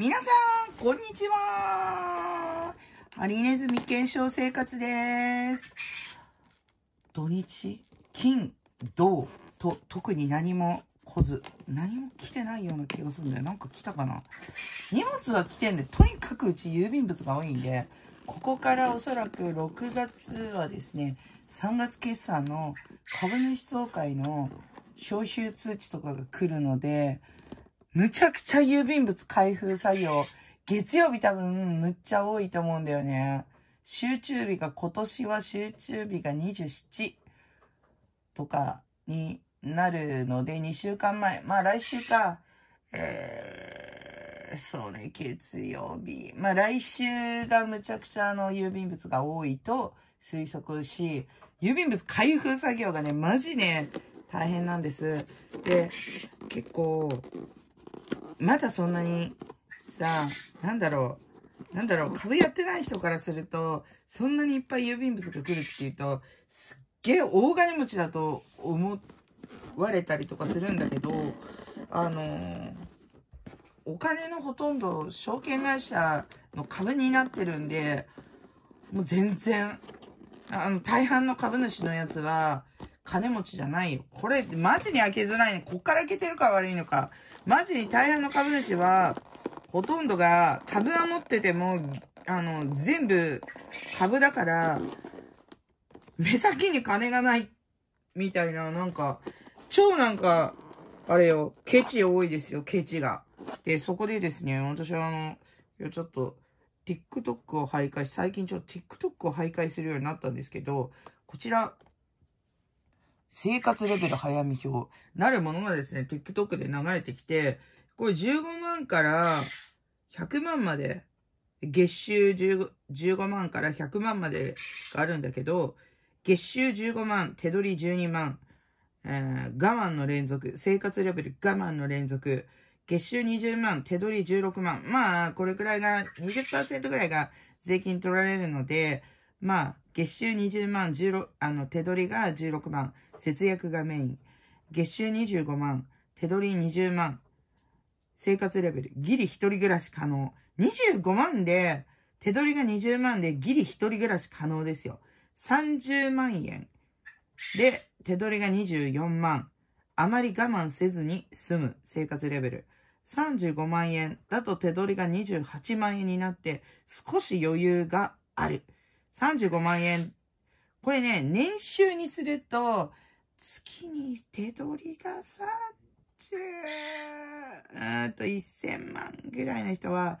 皆さん、こんにちは。ハリネズミ検証生活です。土日、金、土と特に何も来ず、何も来てないような気がするんだよ。なんか来たかな荷物は来てんで、とにかくうち郵便物が多いんで、ここからおそらく6月はですね、3月決算の株主総会の招集通知とかが来るので、むちゃくちゃ郵便物開封作業、月曜日多分、むっちゃ多いと思うんだよね。集中日が、今年は集中日が27とかになるので、2週間前。まあ来週か。えー、そうね、月曜日。まあ来週がむちゃくちゃあの郵便物が多いと推測し、郵便物開封作業がね、マジね、大変なんです。で、結構、まだそんなに、さ、なんだろう。なんだろう、株やってない人からすると、そんなにいっぱい郵便物が来るっていうと、すっげえ大金持ちだと思われたりとかするんだけど、あのー、お金のほとんど証券会社の株になってるんで、もう全然、あの、大半の株主のやつは、金持ちじゃないよ。これ、マジに開けづらいね。こっから開けてるから悪いのか。マジに大半の株主は、ほとんどが株は持ってても、あの、全部株だから、目先に金がない、みたいな、なんか、超なんか、あれよ、ケチ多いですよ、ケチが。で、そこでですね、私はあの、ちょっと、TikTok を徘徊し、最近ちょっと TikTok を徘徊するようになったんですけど、こちら、生活レベル早見表なるものがですね、TikTok で流れてきて、これ15万から100万まで、月収 15, 万から100万までがあるんだけど、月収15万、手取り12万、えー、我慢の連続、生活レベル我慢の連続、月収20万、手取り16万。まあ、これくらいが、20%くらいが税金取られるので、まあ、月収20万、16あの、手取りが16万、節約がメイン。月収25万、手取り20万、生活レベル、ギリ一人暮らし可能。25万で、手取りが20万でギリ一人暮らし可能ですよ。30万円で、手取りが24万。あまり我慢せずに済む生活レベル。35万円だと手取りが28万円になって、少し余裕がある。35万円。これね、年収にすると、月に手取りが30、うんと1000万ぐらいの人は、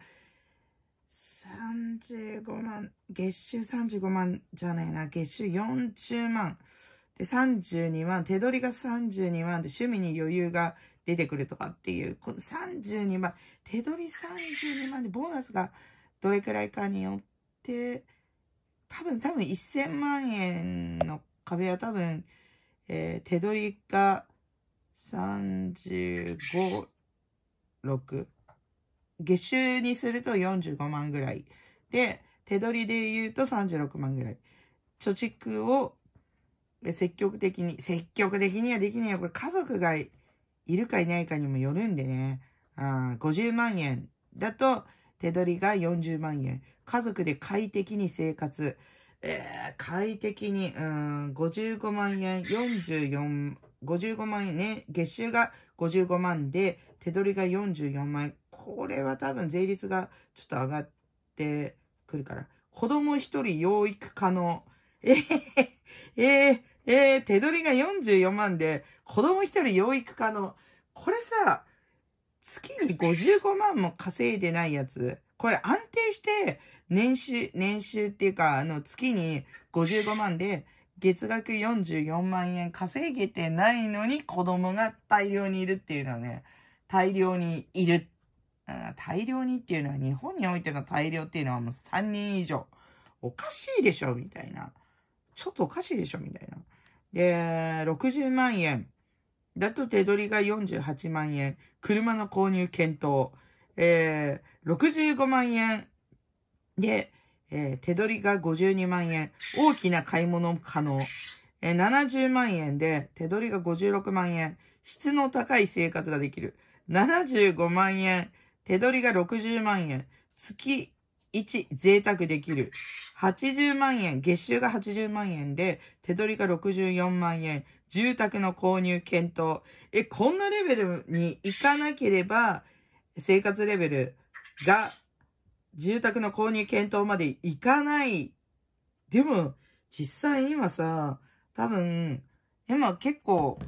35万、月収35万じゃないな、月収40万。で、32万、手取りが32万で趣味に余裕が出てくるとかっていう、この32万、手取り32万でボーナスがどれくらいかによって、多分多分1000万円の壁は多分、えー、手取りが35、6。月収にすると45万ぐらい。で、手取りで言うと36万ぐらい。貯蓄を積極的に、積極的にはできないよ。これ家族がいるかいないかにもよるんでね。あ50万円だと、手取りが40万円。家族で快適に生活。えー、快適に、うん、55万円、44、55万円ね、月収が55万で、手取りが44万円。これは多分税率がちょっと上がってくるから。子供一人養育可能。えー、えー、えー、手取りが44万で、子供一人養育可能。これさ、月に55万も稼いでないやつ、これ安定して、年収、年収っていうか、あの、月に55万で、月額44万円稼げてないのに子供が大量にいるっていうのはね、大量にいる。大量にっていうのは日本においての大量っていうのはもう3人以上。おかしいでしょみたいな。ちょっとおかしいでしょみたいな。で、60万円。だと手取りが48万円。車の購入検討。えー、65万円で、えー、手取りが52万円。大きな買い物可能。えー、70万円で、手取りが56万円。質の高い生活ができる。75万円。手取りが60万円。月1、贅沢できる。80万円。月収が80万円で、手取りが64万円。住宅の購入検討。え、こんなレベルに行かなければ、生活レベルが住宅の購入検討まで行かない。でも、実際今さ、多分、今結構、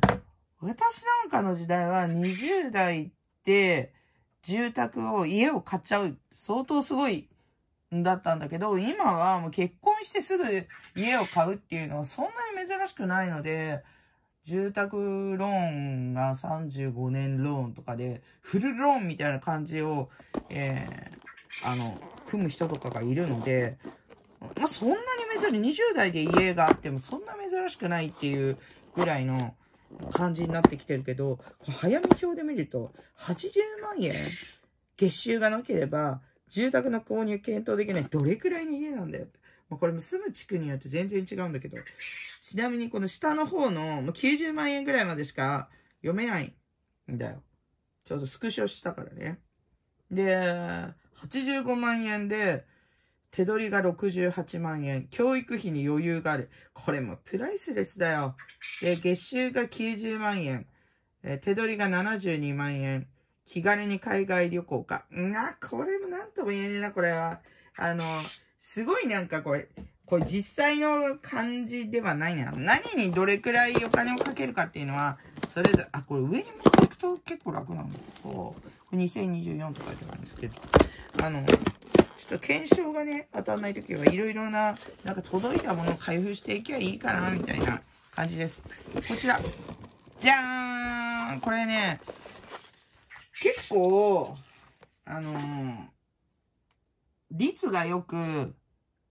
私なんかの時代は20代って住宅を、家を買っちゃう、相当すごい、だったんだけど、今はもう結婚してすぐ家を買うっていうのはそんなに珍しくないので、住宅ローンが35年ローンとかで、フルローンみたいな感じを、えー、あの、組む人とかがいるので、まあ、そんなに珍しい、20代で家があってもそんな珍しくないっていうぐらいの感じになってきてるけど、早見表で見ると、80万円月収がなければ、住宅の購入検討できない。どれくらいの家なんだよまあ、これも住む地区によって全然違うんだけど、ちなみにこの下の方の、ま90万円ぐらいまでしか読めないんだよ。ちょうどスクショしたからね。で、85万円で、手取りが68万円。教育費に余裕がある。これもプライスレスだよ。で、月収が90万円。え手取りが72万円。気軽に海外旅行か。うあ、これもなんとも言えねえな、これは。あの、すごいなんかこれ、これ実際の感じではないな。何にどれくらいお金をかけるかっていうのは、それぞれ、あ、これ上に持っていくと結構楽なんだ。そう。2024とかってあるんですけど。あの、ちょっと検証がね、当たらないときはいろいろな、なんか届いたものを開封していけばいいかな、みたいな感じです。こちら。じゃーんこれね、結構、あのー率がよく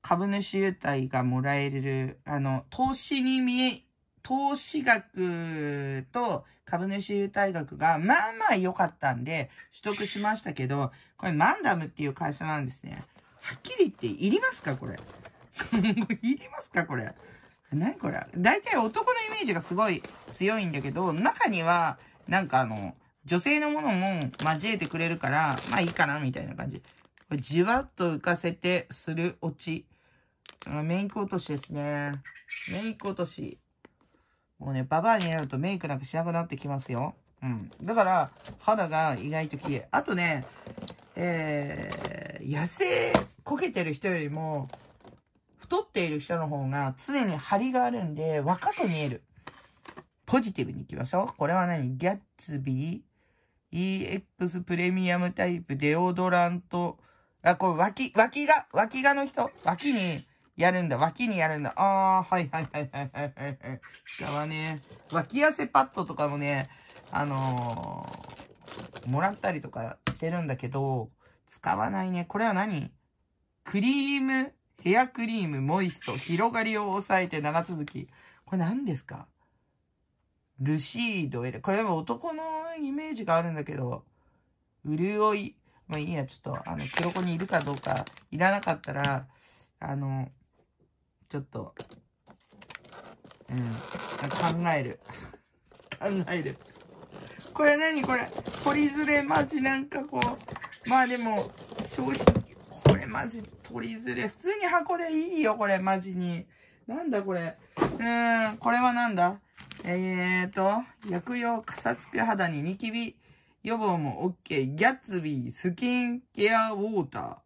株主優待がもらえる、あの、投資に見え、投資額と株主優待額がまあまあ良かったんで取得しましたけど、これマンダムっていう会社なんですね。はっきり言っていりますかこれ。いりますかこれ。何これ大体男のイメージがすごい強いんだけど、中には、なんかあの、女性のものも交えてくれるから、まあいいかなみたいな感じ。じわっと浮かせてする落ち。メイク落としですね。メイク落とし。もうね、ババアになるとメイクなんかしなくなってきますよ。うん。だから、肌が意外と綺麗。あとね、えー、痩せこけてる人よりも、太っている人の方が常に張りがあるんで、若く見える。ポジティブにいきましょう。これは何ギャッツビー ?EX プレミアムタイプデオドラントあ、こう、脇、脇が、脇がの人、脇にやるんだ、脇にやるんだ。あー、はいはいはいはいはいはい。使わねえ。脇汗パッドとかもね、あのー、もらったりとかしてるんだけど、使わないね。これは何クリーム、ヘアクリーム、モイスト、広がりを抑えて長続き。これ何ですかルシードエレ。これは男のイメージがあるんだけど、潤い、まあいいや、ちょっと、あの、黒子にいるかどうか、いらなかったら、あの、ちょっと、うん、考える。考える。これ何これ。取りズれマジなんかこう、まあでも、消費、これマジ取りずれ。普通に箱でいいよ、これ、マジに。なんだこれ。うーん、これはなんだえーと、薬用、かさつく肌にニキビ、予防も OK。ギャッツビー、スキンケアウォーター。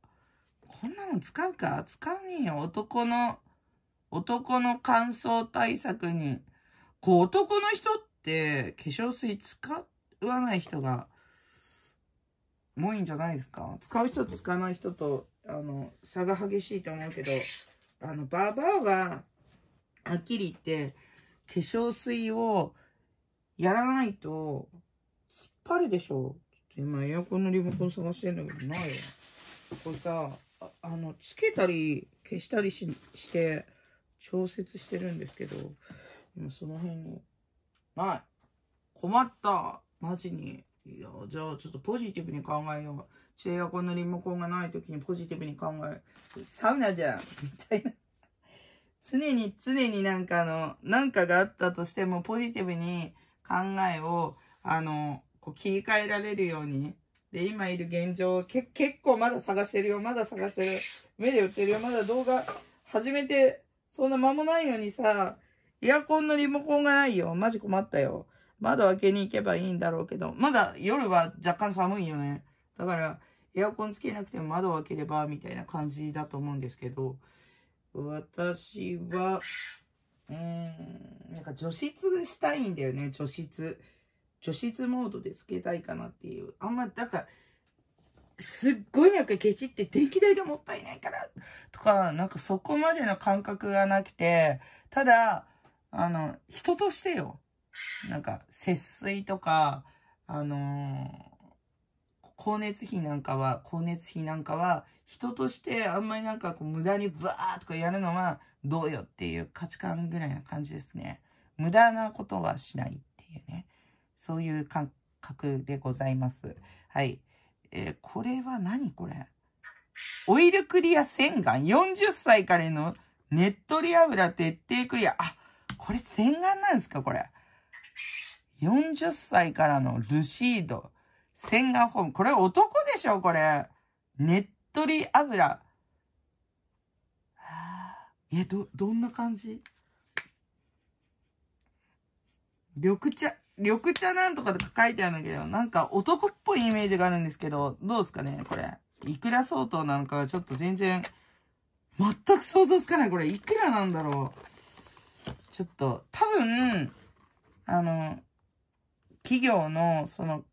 こんなの使うか使わねえよ。男の、男の乾燥対策に。こう、男の人って化粧水使わない人が多いんじゃないですか使う人と使わない人と、あの、差が激しいと思うけど、あの、ババーは、はっきり言って、化粧水をやらないとぱりでしょ。ちょっと今エアコンのリモコン探してんだけど、ないわ。これさ、ああの、つけたり消したりしして、調節してるんですけど、今その辺に、ない。困った。マジに。いや、じゃあちょっとポジティブに考えよう。ちょエアコンのリモコンがない時にポジティブに考え、サウナじゃんみたいな。常に常になんかあの、なんかがあったとしてもポジティブに考えを、あの、こう切り替えられるように。で、今いる現状け、結構まだ探してるよ、まだ探してる。目で売ってるよ、まだ動画始めて、そんな間もないのにさ、エアコンのリモコンがないよ。マジ困ったよ。窓開けに行けばいいんだろうけど、まだ夜は若干寒いよね。だから、エアコンつけなくても窓を開ければ、みたいな感じだと思うんですけど、私は、うーん、なんか除湿したいんだよね、除湿。除湿モードでつけたいかなっていう。あんま、だから、すっごいなんかケチって電気代がもったいないからとか、なんかそこまでの感覚がなくて、ただ、あの、人としてよ。なんか、節水とか、あのー、光熱費なんかは、光熱費なんかは、人としてあんまりなんかこう無駄にブワーとかやるのはどうよっていう価値観ぐらいな感じですね。無駄なことはしないっていうね。そういう感覚でございます。はい。えー、これは何これオイルクリア洗顔40歳からのネットリ油徹底クリア。あ、これ洗顔なんですかこれ。40歳からのルシード洗顔フォーム。これ男でしょこれ。ネットリ油。あ、え、ど、どんな感じ緑茶。緑茶なんとかとか書いてあるんだけど、なんか男っぽいイメージがあるんですけど、どうですかねこれ。いくら相当なのか、ちょっと全然、全く想像つかない。これ、いくらなんだろうちょっと、多分、あの、企業の、その、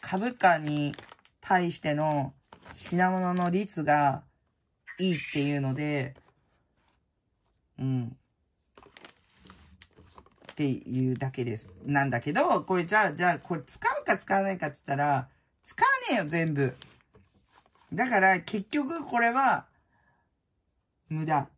株価に対しての品物の率がいいっていうので、うん、っていうだけです。なんだけど、これじゃあ、じゃあ、これ使うか使わないかって言ったら、使わねえよ、全部。だから、結局、これは、無駄。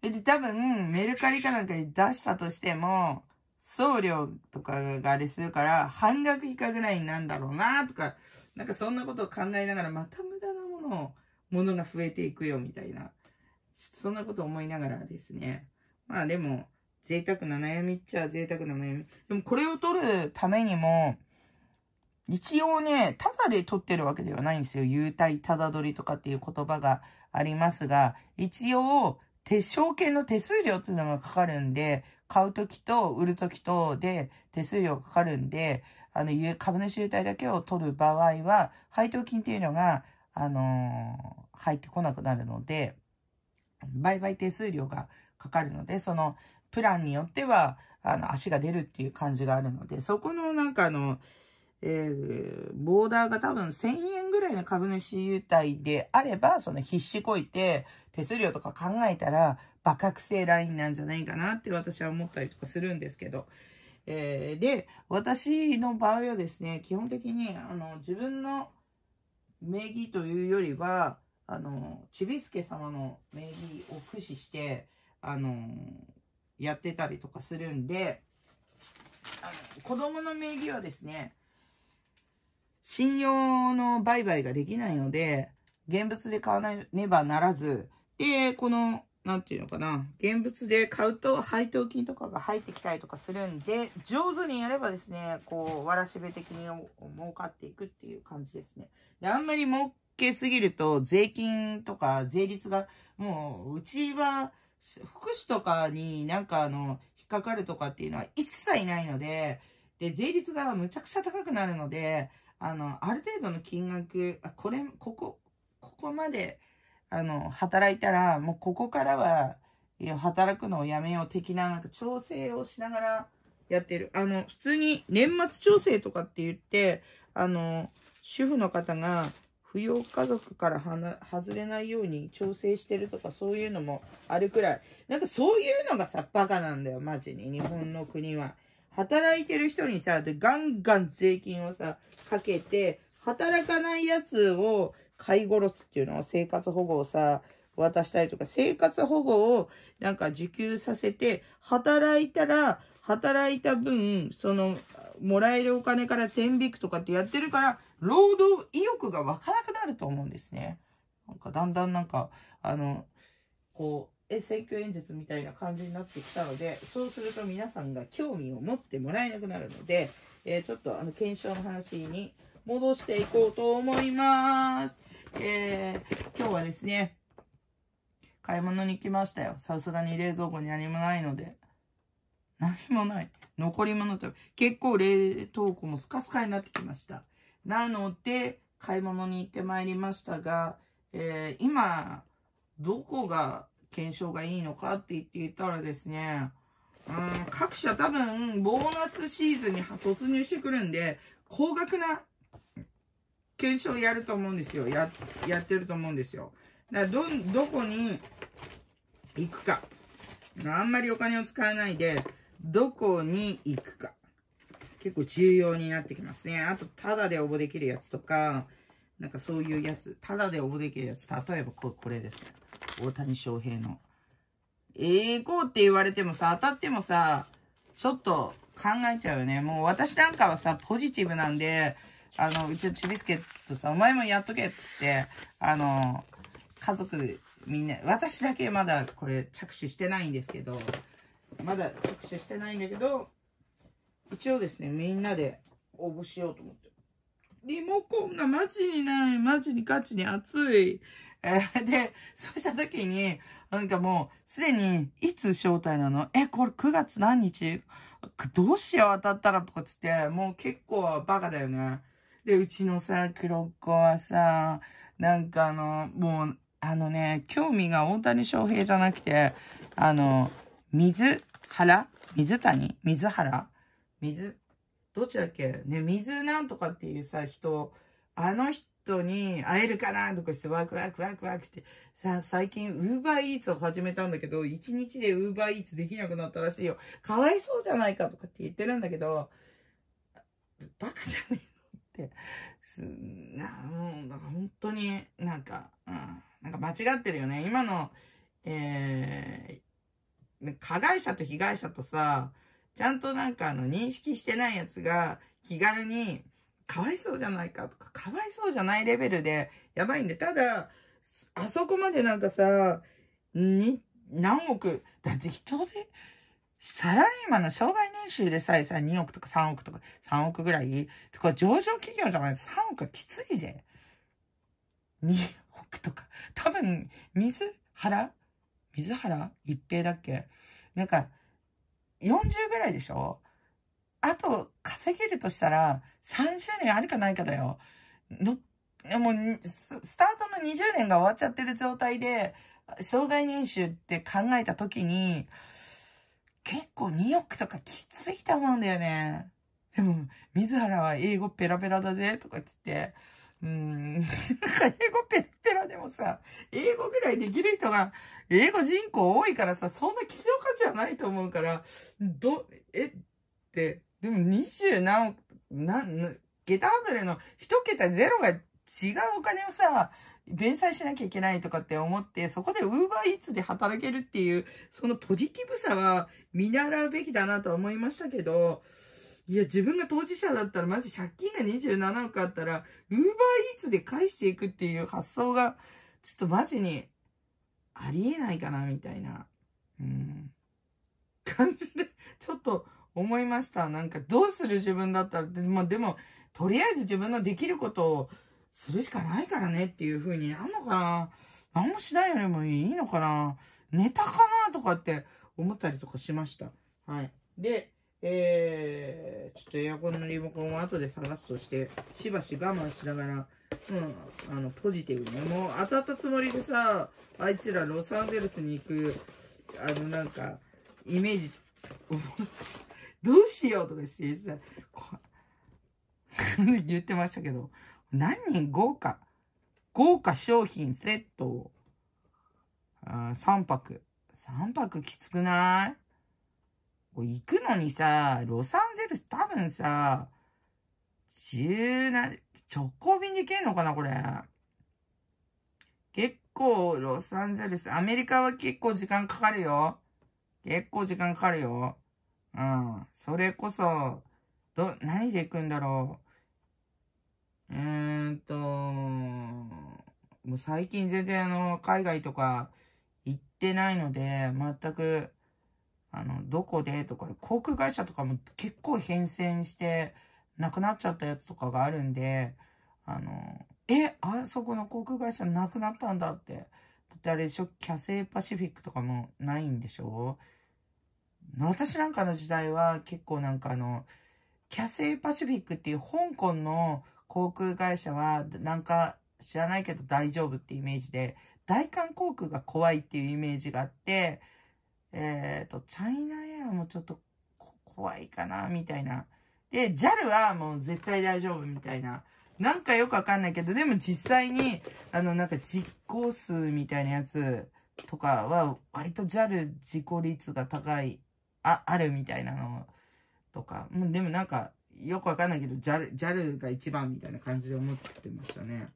で、多分、メルカリかなんかに出したとしても、送料とかがあれするから、半額以下ぐらいになるんだろうな、とか、なんかそんなことを考えながら、また無駄なものを、ものが増えていくよ、みたいな。そんなこと思いながらですね。まあでも、贅沢な悩みっちゃ贅沢な悩み。でもこれを取るためにも、一応ね、ただで取ってるわけではないんですよ。優待、ただ取りとかっていう言葉がありますが、一応、手証券の手数料っていうのがかかるんで、買うときと売るときとで手数料かかるんで、あの、株主優待だけを取る場合は、配当金っていうのが、あのー、入ってこなくなるので、売買手数料がかかるので、その、プランによっては、あの、足が出るっていう感じがあるので、そこのなんかあの、えー、ボーダーが多分1000円ぐらいの株主優待であれば、その必死こいて手数料とか考えたら、バカくせえラインなんじゃないかなって私は思ったりとかするんですけど。えー、で、私の場合はですね、基本的に、あの、自分の名義というよりは、あの、ちびすけ様の名義を駆使して、あの、やってたりとかするんで、あの子供の名義はですね、信用の売買ができないので、現物で買わなねばならず、で、この、なんていうのかな、現物で買うと配当金とかが入ってきたりとかするんで、上手にやればですね、こう、わらしべ的に儲かっていくっていう感じですね。で、あんまり儲けすぎると、税金とか税率が、もう、うちは、福祉とかになんかあの、引っかかるとかっていうのは一切ないので、で、税率がむちゃくちゃ高くなるので、あの、ある程度の金額、あ、これ、ここ、ここまで、あの、働いたら、もうここからは、働くのをやめよう的な、なんか調整をしながらやってる。あの、普通に年末調整とかって言って、あの、主婦の方が、扶養家族から外れないように調整してるとかそういうのもあるくらい。なんかそういうのがさ、バカなんだよ、マジに。日本の国は。働いてる人にさ、で、ガンガン税金をさ、かけて、働かないやつを買い殺すっていうのを生活保護をさ、渡したりとか、生活保護をなんか受給させて、働いたら、働いた分、その、もらえるお金から天引くとかってやってるから、労働意欲が湧かなくなると思うんですね。なんかだんだんなんか、あの、こう、選挙演説みたいな感じになってきたので、そうすると皆さんが興味を持ってもらえなくなるので、えー、ちょっとあの、検証の話に戻していこうと思います。えー、今日はですね、買い物に来ましたよ。さすがに冷蔵庫に何もないので。何もない。残り物と、結構冷凍庫もスカスカになってきました。なので、買い物に行ってまいりましたが、えー、今、どこが検証がいいのかって言っていたらですね、うん、各社多分、ボーナスシーズンに突入してくるんで、高額な検証やると思うんですよ。や、やってると思うんですよ。だからど、どこに行くか。あんまりお金を使わないで、どこに行くか。結構重要になってきますね。あと、タダで応募できるやつとか、なんかそういうやつ、タダで応募できるやつ、例えばここれです。大谷翔平の。えこうって言われてもさ、当たってもさ、ちょっと考えちゃうよね。もう私なんかはさ、ポジティブなんで、あの、うちのチビスケットさ、お前もやっとけっつって、あの、家族みんな、私だけまだこれ着手してないんですけど、まだ着手してないんだけど、一応ですね、みんなで応募しようと思って。リモコンがマジにない、マジにガチに熱い。えー、で、そうした時に、なんかもう、すでに、いつ招待なのえ、これ9月何日どうしよう当たったらとかつって、もう結構バカだよね。で、うちのさ、黒子はさ、なんかあの、もう、あのね、興味が大谷翔平じゃなくて、あの、水原水谷水原水どっちだっけね、水なんとかっていうさ、人、あの人に会えるかなとかしてワクワクワクワクって、さ、最近ウーバーイーツを始めたんだけど、一日でウーバーイーツできなくなったらしいよ。かわいそうじゃないかとかって言ってるんだけど、バカじゃねえのって。すな、もう、だから本当になんか、うん、なんか間違ってるよね。今の、えー、加害者と被害者とさ、ちゃんとなんかあの認識してないやつが気軽にかわいそうじゃないかとか、かわいそうじゃないレベルでやばいんで、ただ、あそこまでなんかさ、に、何億、だって人で、サラリーマンの障害年収でさえさ、2億とか3億とか、3億ぐらいとか上場企業じゃない3億はきついぜ。2億とか。多分、水原水原一平だっけなんか、40ぐらいでしょあと、稼げるとしたら、30年あるかないかだよ。の、もスタートの20年が終わっちゃってる状態で、障害年収って考えた時に、結構2億とかきついと思うんだよね。でも、水原は英語ペラペラだぜとか言って、うん。英語ペラペラでもさ、英語ぐらいできる人が、英語人口多いからさ、そんな希少価値はないと思うから、ど、え、って、でも二十何、な、桁外れの一桁ゼロが違うお金をさ、弁済しなきゃいけないとかって思って、そこでウーバーイーツで働けるっていう、そのポジティブさは見習うべきだなと思いましたけど、いや、自分が当事者だったら、まじ借金が27億あったら、ウーバーイーツで返していくっていう発想が、ちょっとマジに、ありえないかな、みたいな、うん、感じで、ちょっと思いました。なんか、どうする自分だったら、でも、でも、とりあえず自分のできることをするしかないからねっていう風になんのかな何もしないよりもいいのかなネタかなとかって思ったりとかしました。はい。で、えー、ちょっとエアコンのリモコンを後で探すとして、しばし我慢しながら、うん、あの、ポジティブに、ね、もう当たったつもりでさ、あいつらロサンゼルスに行く、あの、なんか、イメージ、どうしようとかしてさ、言ってましたけど、何人豪華、豪華商品セットを、あ3泊。3泊きつくない行くのにさ、ロサンゼルス多分さ、十何、直行便で行けんのかな、これ。結構、ロサンゼルス、アメリカは結構時間かかるよ。結構時間かかるよ。うん。それこそ、ど、何で行くんだろう。うーんと、もう最近全然あの、海外とか行ってないので、全く、あの、どこでとか、航空会社とかも結構変遷して、なくなっちゃったやつとかがあるんで、あの、え、あそこの航空会社なくなったんだって。だってあれでしょ、キャセイパシフィックとかもないんでしょ私なんかの時代は結構なんかあの、キャセイパシフィックっていう香港の航空会社はなんか知らないけど大丈夫ってイメージで、大韓航空が怖いっていうイメージがあって、えっ、ー、と、チャイナエアもちょっと怖いかな、みたいな。で、JAL はもう絶対大丈夫みたいな。なんかよくわかんないけど、でも実際に、あの、なんか実行数みたいなやつとかは、割と JAL 事故率が高い、あ、あるみたいなのとか。もうでもなんか、よくわかんないけど、JAL、JAL が一番みたいな感じで思ってましたね。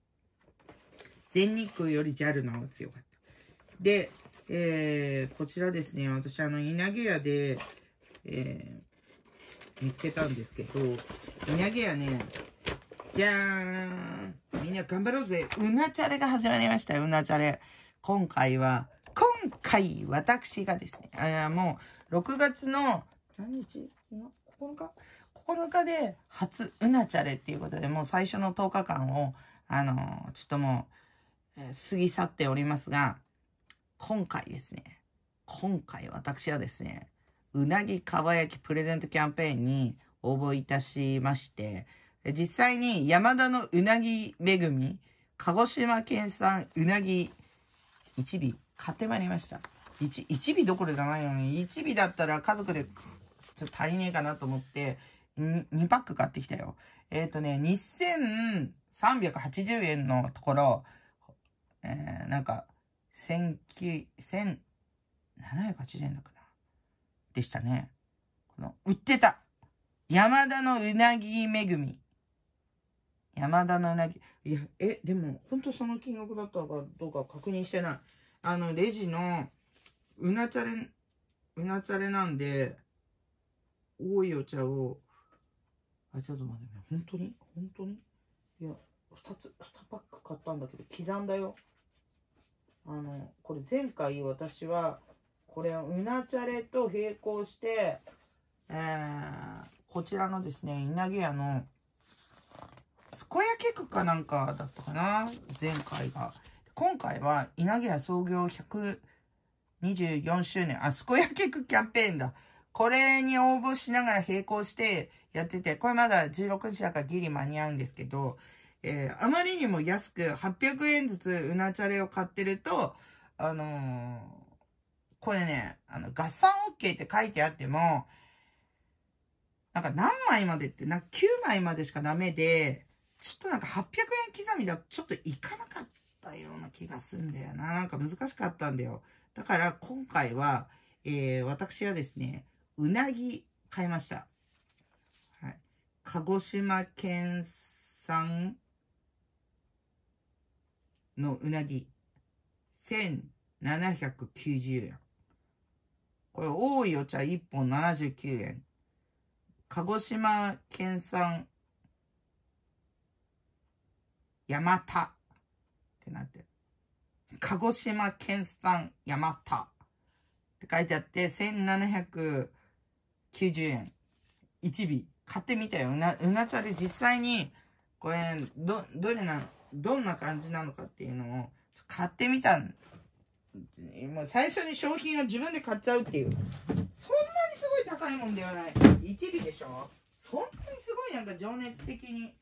全日空より JAL の方が強かった。で、えー、こちらですね、私、あの、稲毛屋で、えー、見つけたんですけど、稲毛屋ね、じゃーんみんな頑張ろうぜうなチャレが始まりましたよ、うなチャレ。今回は、今回、私がですね、あもう、6月の、何日9日 ?9 日で初うなチャレっていうことで、もう最初の10日間を、あのー、ちょっともう、えー、過ぎ去っておりますが、今回ですね、今回私はですね、うなぎかば焼きプレゼントキャンペーンに応募いたしまして、実際に山田のうなぎ恵み、鹿児島県産うなぎ1尾買ってまいりました。1, 1尾どころじゃないのに、1尾だったら家族でちょっと足りねえかなと思って、2, 2パック買ってきたよ。えっ、ー、とね、2380円のところ、えー、なんか、1780円だかな。でしたね。この、売ってた山田のうなぎめぐみ。山田のうなぎ。いや、え、でも、ほんとその金額だったかどうか確認してない。あの、レジの、うなチャレ、うなチャレなんで、多いお茶を、あ、ちょっと待ってね。本当に本当にいや、二つ、二パック買ったんだけど、刻んだよ。あのこれ前回私はこれうなチャレと並行して、えー、こちらのですね稲毛屋のすこやけくかなんかだったかな前回が今回は稲毛屋創業124周年あすこやけくキャンペーンだこれに応募しながら並行してやっててこれまだ16時だからギリ間に合うんですけどえー、あまりにも安く800円ずつうなチャレを買ってると、あのー、これね、あの、合算 OK って書いてあっても、なんか何枚までって、なんか9枚までしかダメで、ちょっとなんか800円刻みだとちょっといかなかったような気がすんだよな。なんか難しかったんだよ。だから今回は、えー、私はですね、うなぎ買いました。はい。鹿児島県産のうなぎ、1790円。これ、多いお茶1本79円。鹿児島県産、山田ってなってる。鹿児島県産山田って書いてあって、1790円。1尾。買ってみたよ。うな、うな茶で実際に、これ、ど、どれなのどんな感じなのかっていうのを買ってみたんもう最初に商品を自分で買っちゃうっていう。そんなにすごい高いもんではない。一理でしょそんなにすごいなんか情熱的に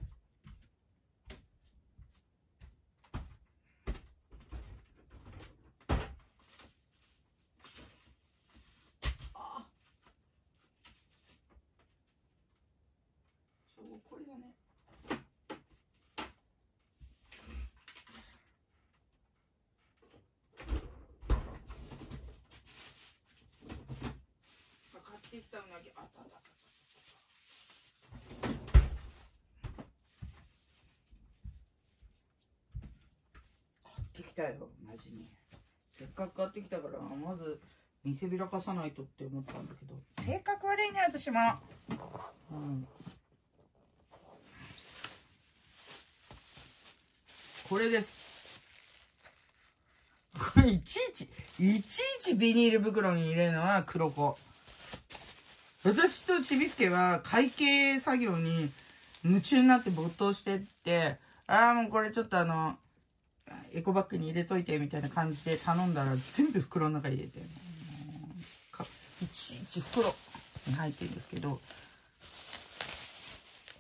たよ同じにせっかく買ってきたからまず見せびらかさないとって思ったんだけど性格悪いね私もうんこれですこれいちいちいちいちビニール袋に入れるのは黒子私とちびすけは会計作業に夢中になって没頭してってああもうこれちょっとあのエコバッグに入れといてみたいな感じで頼んだら全部袋の中に入れていちいち袋に入ってるんですけど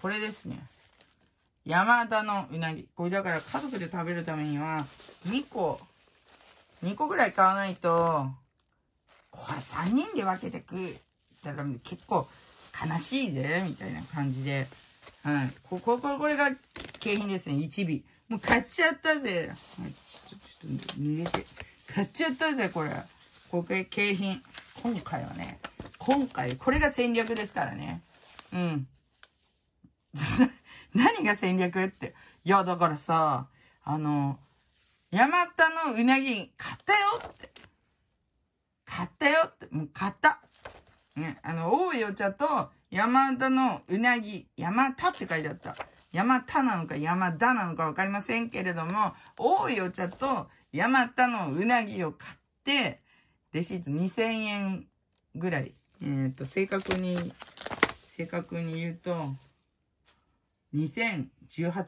これですね山田のうなぎこれだから家族で食べるためには2個2個ぐらい買わないとこれ3人で分けて食うだから結構悲しいぜみたいな感じで、はい、こここれが景品ですね1尾。もう買っちゃったぜ。ちょっと、ちょっと逃げて。買っちゃったぜ、これ。これ、景品。今回はね、今回、これが戦略ですからね。うん。何が戦略って。いや、だからさ、あの、山田のうなぎ、買ったよって。買ったよって。もう買った。ね、あの、大いお茶と山田のうなぎ、山田って書いてあった。山田なのか山田なのか分かりませんけれども、多いお茶と山田のうなぎを買って、レシート2000円ぐらい。えっ、ー、と、正確に、正確に言うと、2018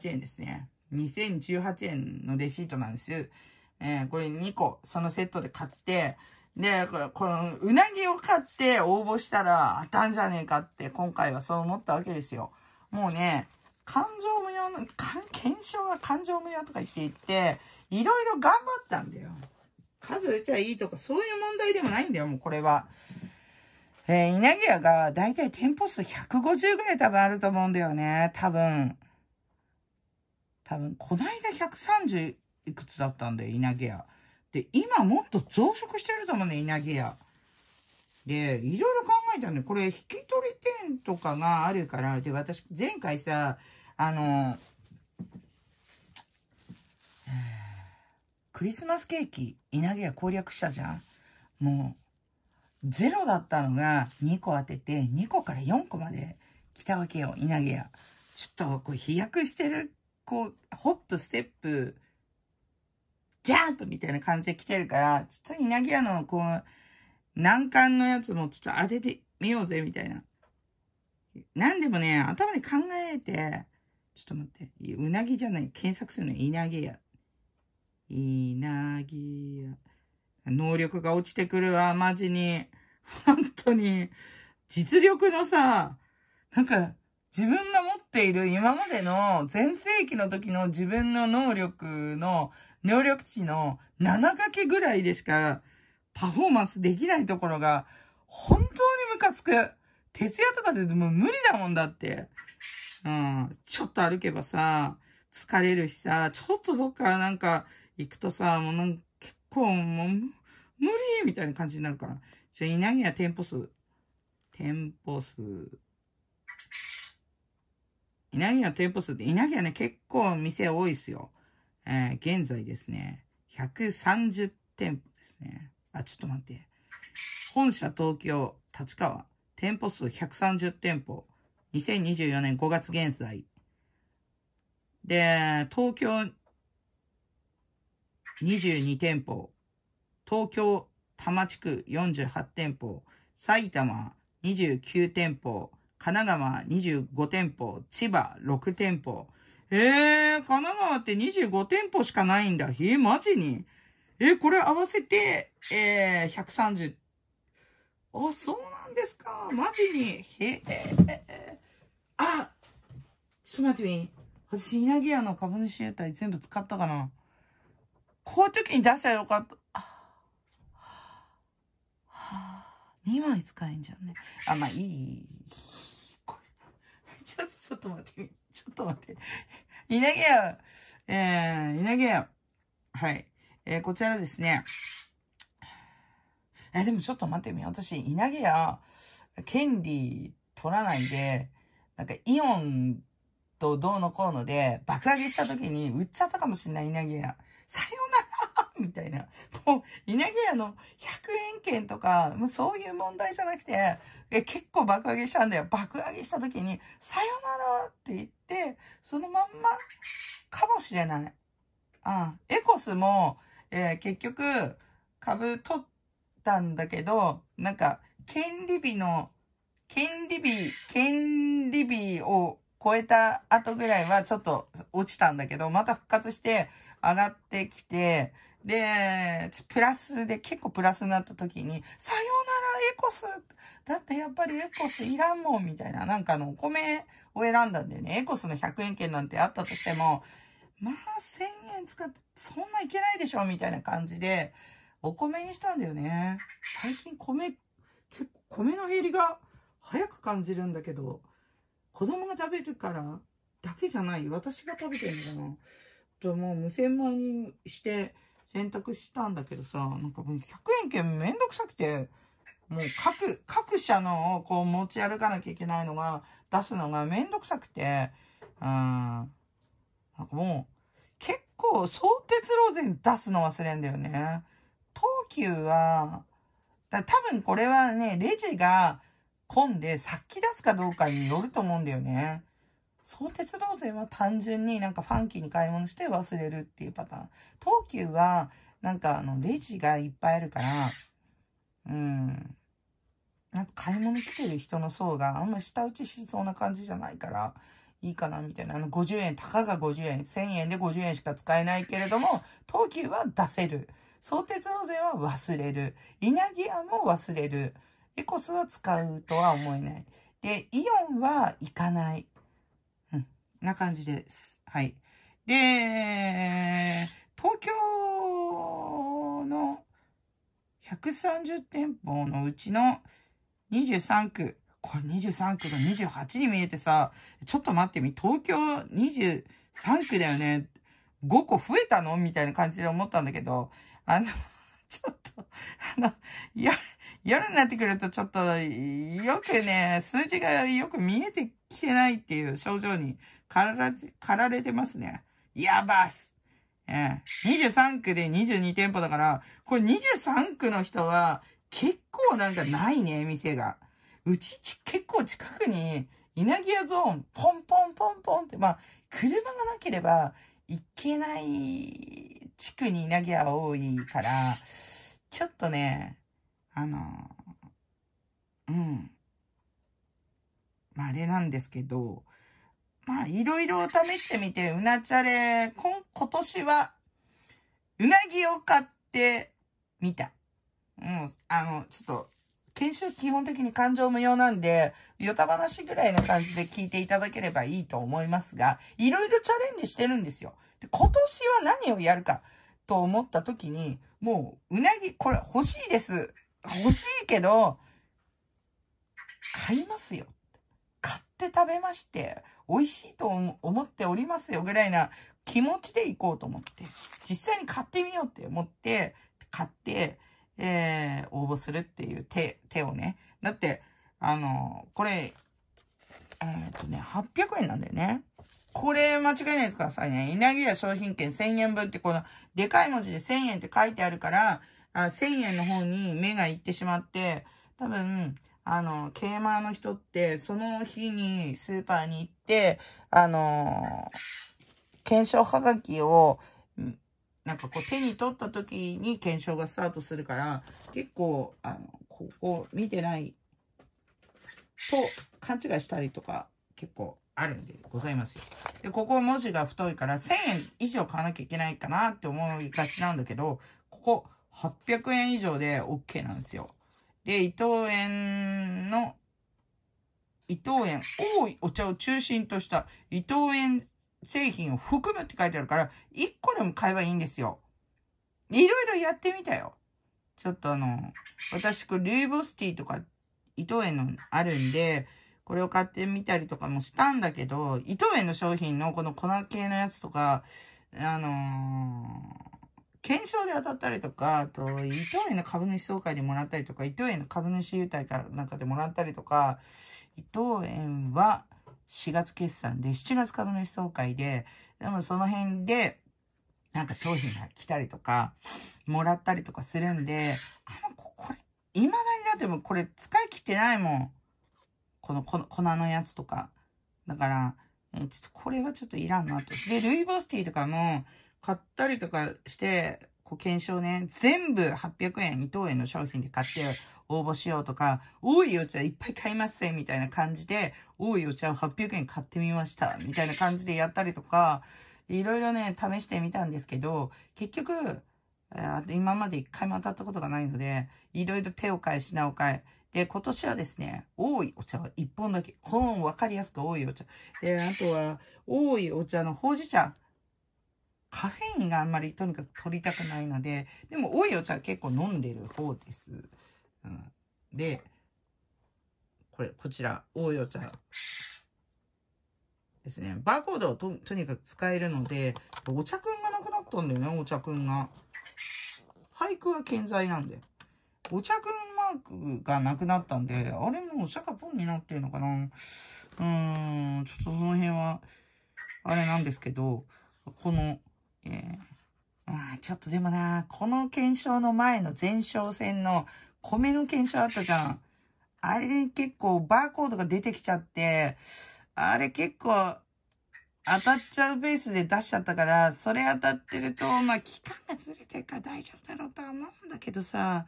円ですね。2018円のレシートなんです。えー、これ2個、そのセットで買って、で、この、うなぎを買って応募したら当たんじゃねえかって、今回はそう思ったわけですよ。もうね、感情無用の、検証が感情無用とか言っていて、いろいろ頑張ったんだよ。数打ちゃいいとか、そういう問題でもないんだよ、もうこれは。えー、稲毛屋が大体店舗数150ぐらい多分あると思うんだよね、多分。多分、こないだ130いくつだったんだよ、稲毛屋。で、今もっと増殖してると思うね、稲毛屋。で、いろいろ考えたのよ。これ、引き取り店とかがあるから、で、私、前回さ、あの、クリスマスケーキ、稲毛屋攻略したじゃんもう、ゼロだったのが2個当てて、2個から4個まで来たわけよ、稲毛屋。ちょっと、こう、飛躍してる、こう、ホップ、ステップ、ジャンプみたいな感じで来てるから、ちょっと稲毛屋の、こう、難関のやつもちょっと当ててみようぜ、みたいな。何でもね、頭で考えて、ちょっと待って。うなぎじゃない。検索するの。いなぎや。いなぎや。能力が落ちてくるわ。マジに。本当に。実力のさ、なんか、自分が持っている今までの全盛期の時の自分の能力の能力値の7掛けぐらいでしかパフォーマンスできないところが本当にムカつく。徹夜とかでもう無理だもんだって。うん、ちょっと歩けばさ、疲れるしさ、ちょっとどっかなんか行くとさ、もうなん結構もう無理みたいな感じになるから。じゃあ、稲毛や店舗数。店舗数。稲毛や店舗数って、稲毛はね、結構店多いですよ。えー、現在ですね、130店舗ですね。あ、ちょっと待って。本社東京、立川。店舗数130店舗。2024年5月現在。で、東京22店舗、東京多摩地区48店舗、埼玉29店舗、神奈川25店舗、千葉6店舗。えー、神奈川って25店舗しかないんだ。えー、マジにえー、これ合わせて、えー、130。あ、そうなんですか。マジに。へえー。あちょっと待ってみ。私、稲毛屋の株主優待全部使ったかな。こういう時に出したらよかった。2枚使えんじゃんね。あ、まあいい。これ。ちょっと、ちょっと待って。ちょっと待って。稲毛屋、えー、稲毛屋。はい。えー、こちらですね。えー、でもちょっと待ってみ。私、稲毛屋、権利取らないで、なんかイオンとどうのこうので爆上げした時に売っちゃったかもしんない、稲毛屋。さよなら みたいな。もう、稲毛屋の100円券とか、もうそういう問題じゃなくて、結構爆上げしたんだよ。爆上げした時に、さよならって言って、そのまんまかもしれない。うん。エコスも、えー、結局、株取ったんだけど、なんか、権利日の権利日、権利日を超えた後ぐらいはちょっと落ちたんだけど、また復活して上がってきて、で、プラスで、結構プラスになった時に、さようならエコスだってやっぱりエコスいらんもんみたいな、なんかあの、お米を選んだんだよね。エコスの100円券なんてあったとしても、まあ1000円使ってそんないけないでしょみたいな感じで、お米にしたんだよね。最近米、結構米の減りが、早く感じるんだけど、子供が食べるからだけじゃない。私が食べてるんだな。と、もう無洗米にして洗濯したんだけどさ、なんかもう100円券めんどくさくて、もう各、各社のをこう持ち歩かなきゃいけないのが、出すのがめんどくさくて、うん、なんかもう、結構、相鉄ローゼン出すの忘れんだよね。東急は、多分これはね、レジが混んで殺気出すかどうかによると思うんだよね。相鉄道税は単純になんかファンキーに買い物して忘れるっていうパターン。東急はなんかあのレジがいっぱいあるから、うん。なんか買い物来てる人の層があんまり下打ちしそうな感じじゃないから、いいかなみたいな。あの50円、たかが50円、1000円で50円しか使えないけれども、東急は出せる。相鉄路線は忘れる。稲城屋も忘れる。エコスは使うとは思えない。で、イオンは行かない。うん。な感じです。はい。で、東京の130店舗のうちの23区。これ23区が28に見えてさ、ちょっと待ってみ、東京23区だよね。5個増えたのみたいな感じで思ったんだけど、あの、ちょっと、あの、いや、夜になってくるとちょっと、よくね、数字がよく見えてきてないっていう症状にからかられてますね。やばっす。ええー、23区で22店舗だから、これ23区の人は結構なんかないね、店が。うちち結構近くに、稲城屋ゾーン、ポンポンポンポンって、まあ、車がなければ行けない地区に稲城屋多いから、ちょっとね、あの、うん。まあ、あれなんですけど、まあ、いろいろ試してみて、うなちゃれ、今、今年は、うなぎを買ってみた。うん、あの、ちょっと、研修基本的に感情無用なんで、よた話ぐらいの感じで聞いていただければいいと思いますが、いろいろチャレンジしてるんですよ。で今年は何をやるかと思った時に、もう、うなぎ、これ欲しいです。欲しいけど、買いますよ。買って食べまして、美味しいと思っておりますよぐらいな気持ちで行こうと思って、実際に買ってみようって思って、買って、えー、応募するっていう手、手をね。だって、あの、これ、えー、っとね、800円なんだよね。これ間違いないでから。さね。稲毛屋商品券1000円分ってこのでかい文字で1000円って書いてあるから、あ1000円の方に目がいってしまって、多分、あの、ケーマーの人って、その日にスーパーに行って、あの、検証はがきを、なんかこう手に取った時に検証がスタートするから、結構、あの、ここ見てないと勘違いしたりとか結構あるんでございますよ。で、ここ文字が太いから1000円以上買わなきゃいけないかなって思いがちなんだけど、ここ800円以上で OK なんですよ。で、伊藤園の、伊藤園、多いお茶を中心とした伊藤園製品を含むって書いてあるから、1個でも買えばいいんですよ。いろいろやってみたよ。ちょっとあの、私、ルイボスティーとか、伊藤園のあるんで、これを買ってみたりとかもしたんだけど、伊藤園の商品のこの粉系のやつとか、あのー検証で当たったりとか、あと、伊藤園の株主総会でもらったりとか、伊藤園の株主優待かなんかでもらったりとか、伊藤園は4月決算で、7月株主総会で、でもその辺で、なんか商品が来たりとか、もらったりとかするんで、あの、これ、未だになってもこれ使い切ってないもん。この、この粉のやつとか。だから、えちょっとこれはちょっといらんなと。で、ルイボスティーとかも、買ったりとかして、こう検証ね、全部800円、伊等円の商品で買って応募しようとか、多いお茶いっぱい買いますね、みたいな感じで、多いお茶を800円買ってみました、みたいな感じでやったりとか、いろいろね、試してみたんですけど、結局、今まで一回も当たったことがないので、いろいろ手を変え、品を変え。で、今年はですね、多いお茶は一本だけ。本分わかりやすく多いお茶。で、あとは、多いお茶のほうじ茶。カフェインがあんまりとにかく取りたくないので、でも多いお茶は結構飲んでる方です。うん、で、これ、こちら、多いお茶ですね。バーコードをととにかく使えるので、お茶くんがなくなったんだよね、お茶くんが。俳句は健在なんで。お茶くんマークがなくなったんで、あれもうシャカポンになってるのかなうーん、ちょっとその辺は、あれなんですけど、この、えー、あちょっとでもな、この検証の前の前哨戦の米の検証あったじゃん。あれ結構バーコードが出てきちゃって、あれ結構当たっちゃうベースで出しちゃったから、それ当たってると、まあ期間がずれてるから大丈夫だろうとは思うんだけどさ、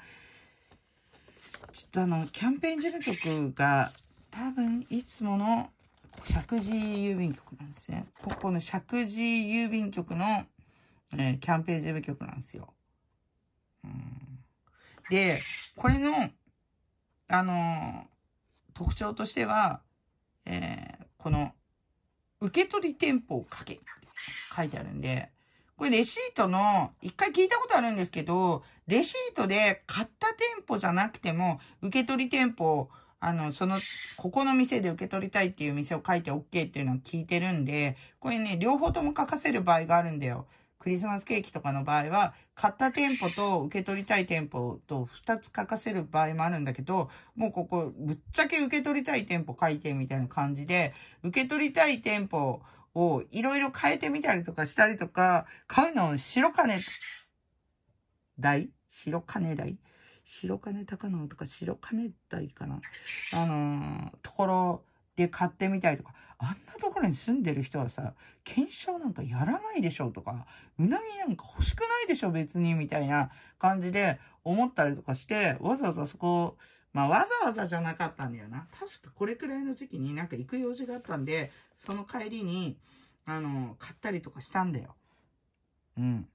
ちょっとあの、キャンペーン事務局が多分いつもの石神郵便局なんですね。ここの石神郵便局のえー、キャンペーン事務局なんですよ。うん、で、これの、あのー、特徴としては、えー、この、受け取り店舗をかけ、書いてあるんで、これレシートの、一回聞いたことあるんですけど、レシートで買った店舗じゃなくても、受け取り店舗あの、その、ここの店で受け取りたいっていう店を書いて OK っていうのを聞いてるんで、これね、両方とも書かせる場合があるんだよ。クリスマスケーキとかの場合は、買った店舗と受け取りたい店舗と2つ書かせる場合もあるんだけど、もうここ、ぶっちゃけ受け取りたい店舗書いてみたいな感じで、受け取りたい店舗をいろいろ変えてみたりとかしたりとか、買うのを白金台白金台白金高野とか白金台かなあのー、ところ、で買ってみたりとか、あんなところに住んでる人はさ、検証なんかやらないでしょとか、うなぎなんか欲しくないでしょ別にみたいな感じで思ったりとかして、わざわざそこ、まあわざわざじゃなかったんだよな。確かこれくらいの時期になんか行く用事があったんで、その帰りに、あの、買ったりとかしたんだよ。うん。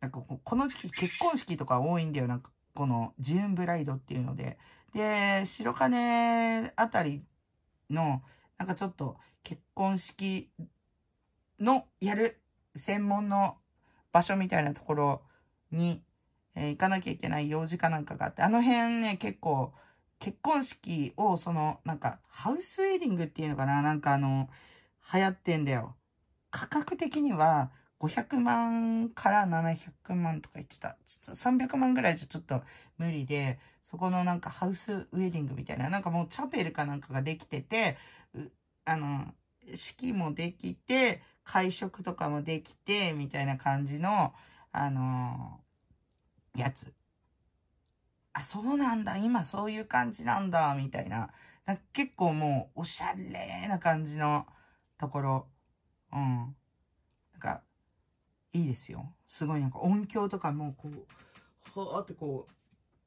なんかこの時期結婚式とか多いんだよ。なんかこのジューンブライドっていうので、で、白金あたりの、なんかちょっと結婚式のやる専門の場所みたいなところに、えー、行かなきゃいけない用事かなんかがあって、あの辺ね、結構、結婚式をその、なんか、ハウスウェディングっていうのかななんかあの、流行ってんだよ。価格的には、500万から700万とか言ってた。300万ぐらいじゃちょっと無理で、そこのなんかハウスウェディングみたいな、なんかもうチャペルかなんかができてて、あの、式もできて、会食とかもできて、みたいな感じの、あのー、やつ。あ、そうなんだ、今そういう感じなんだ、みたいな。な結構もう、おしゃれな感じのところ。うん。なんか、いいですよ。すごいなんか音響とかもこう、ほーってこ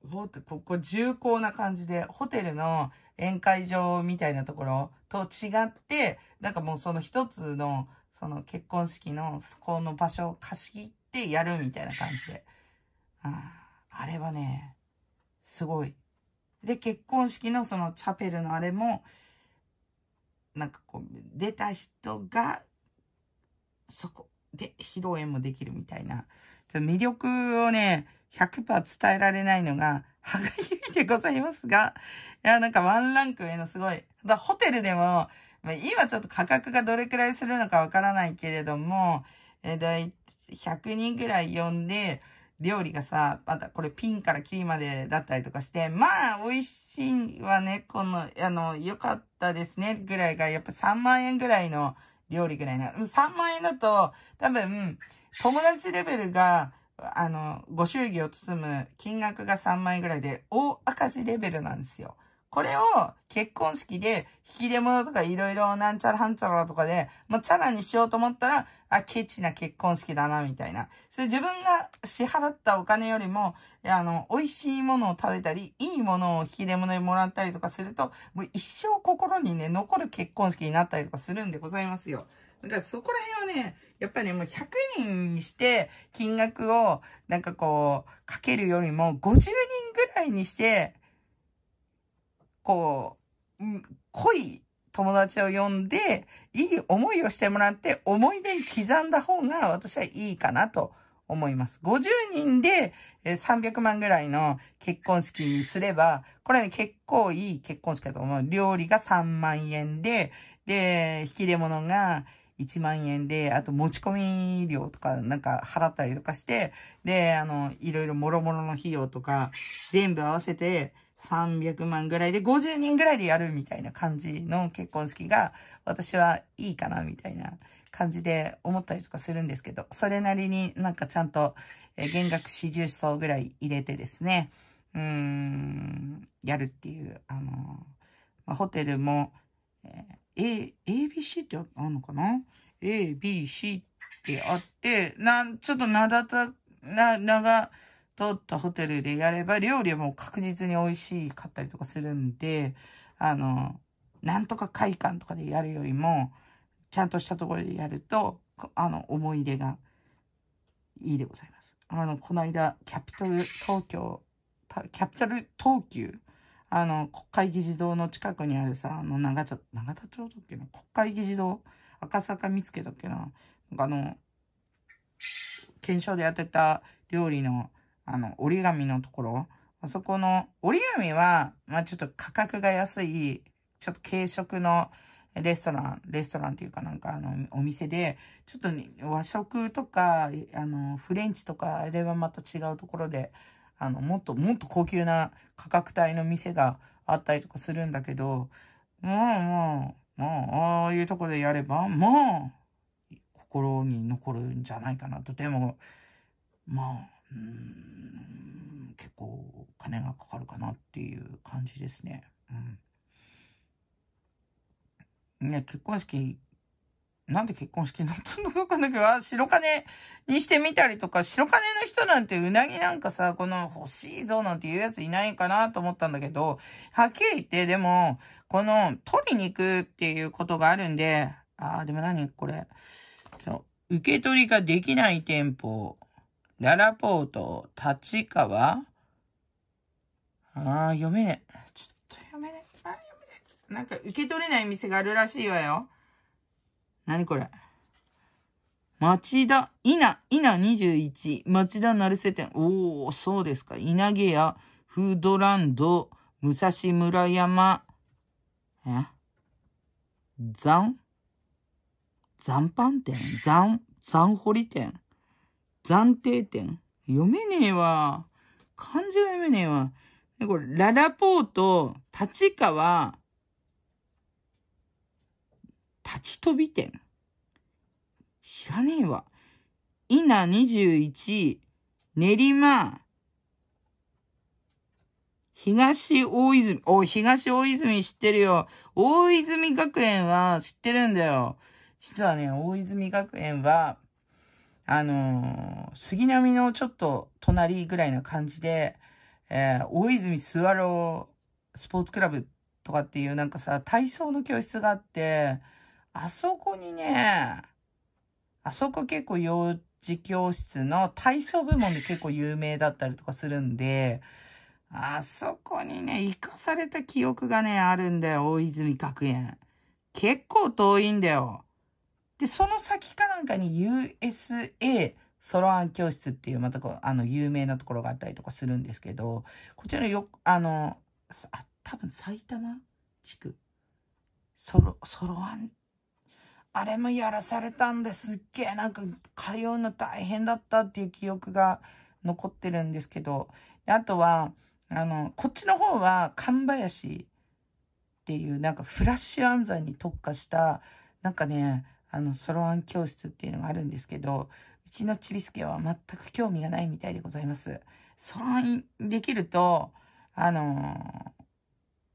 う、ほーってここ重厚な感じで、ホテルの宴会場みたいなところと違って、なんかもうその一つの、その結婚式のそこの場所を貸し切ってやるみたいな感じで。ああれはね、すごい。で、結婚式のそのチャペルのあれも、なんかこう、出た人が、そこ、で、披露宴もできるみたいな。魅力をね、100%伝えられないのが、歯がゆいでございますが、いや、なんかワンランク上のすごい、だホテルでも、今ちょっと価格がどれくらいするのかわからないけれども、えだい100人ぐらい呼んで、料理がさ、またこれピンからキリまでだったりとかして、まあ、美味しいわね、この、あの、良かったですね、ぐらいが、やっぱ3万円ぐらいの料理ぐらいな。3万円だと、多分、友達レベルが、あの、ご祝儀を包む金額が3万円ぐらいで、大赤字レベルなんですよ。これを結婚式で引き出物とかいろいろなんちゃらはんちゃらとかで、まあ、チャラにしようと思ったら、あ、ケチな結婚式だな、みたいな。それ自分が支払ったお金よりも、あの、美味しいものを食べたり、いいものを引き出物にもらったりとかすると、もう一生心にね、残る結婚式になったりとかするんでございますよ。だからそこら辺はね、やっぱり、もう100人にして金額をなんかこう、かけるよりも50人ぐらいにして、こう、濃い友達を呼んで、いい思いをしてもらって、思い出に刻んだ方が私はいいかなと思います。50人で300万ぐらいの結婚式にすれば、これね、結構いい結婚式だと思う。料理が3万円で、で、引き出物が1万円で、あと持ち込み料とかなんか払ったりとかして、で、あの、いろいろもろもろの費用とか、全部合わせて、300万ぐらいで50人ぐらいでやるみたいな感じの結婚式が私はいいかなみたいな感じで思ったりとかするんですけど、それなりになんかちゃんと、え減額四重層ぐらい入れてですね、うん、やるっていう、あのまあ、ホテルも、えー、A、ABC ってあるのかな ?A、B、C ってあって、なん、ちょっと名だた、な、名が、とっとホテルでやれば料理はもう確実に美味しかったりとかするんで、あの、なんとか会館とかでやるよりも、ちゃんとしたところでやると、あの、思い出がいいでございます。あの、この間、キャピトル東京、キャピトル東急、あの、国会議事堂の近くにあるさ、あの、長田、長田町だっけな国会議事堂、赤坂見附だっけななんかあの、検証でやってた料理の、あの、折り紙のところ、あそこの、折り紙は、まあちょっと価格が安い、ちょっと軽食のレストラン、レストランっていうかなんかあの、お店で、ちょっと、ね、和食とか、あの、フレンチとか、あれはまた違うところで、あの、もっと、もっと高級な価格帯の店があったりとかするんだけど、もう、もう、もう、ああいうところでやれば、もう、心に残るんじゃないかなと。でも、まあ、うーん、結構金がかかるかなっていう感じですね。うん。ね、結婚式、なんで結婚式になったのかわかんないけど、白金にしてみたりとか、白金の人なんてうなぎなんかさ、この欲しいぞなんて言うやついないかなと思ったんだけど、はっきり言って、でも、この取りに行くっていうことがあるんで、ああ、でも何これ。そう。受け取りができない店舗。ららぽーと立川ああ、読めねえ。ちょっと読めねえ。あ読めねえ。なんか受け取れない店があるらしいわよ。なにこれ。町田、稲、稲21、町田成瀬店。おー、そうですか。稲毛屋、フードランド、武蔵村山、え残残飯店残、残堀店暫定点。読めねえわ。漢字が読めねえわ。これ、ララポート、立川、立ち飛び店。知らねえわ。稲21、練馬、東大泉、お、東大泉知ってるよ。大泉学園は知ってるんだよ。実はね、大泉学園は、あのー、杉並のちょっと隣ぐらいな感じで、えー、大泉スワロースポーツクラブとかっていうなんかさ、体操の教室があって、あそこにね、あそこ結構幼児教室の体操部門で結構有名だったりとかするんで、あそこにね、生かされた記憶がね、あるんだよ、大泉学園。結構遠いんだよ。で、その先かなんかに USA ソロン教室っていう、またこう、あの、有名なところがあったりとかするんですけど、こちらのよ、あの、あ多分埼玉地区、ソロ、ソロン。あれもやらされたんですっげえなんか通うの大変だったっていう記憶が残ってるんですけど、あとは、あの、こっちの方は、神林っていう、なんかフラッシュ暗算に特化した、なんかね、あの、ソロワン教室っていうのがあるんですけど、うちのちびすけは全く興味がないみたいでございます。ソロワンできると、あの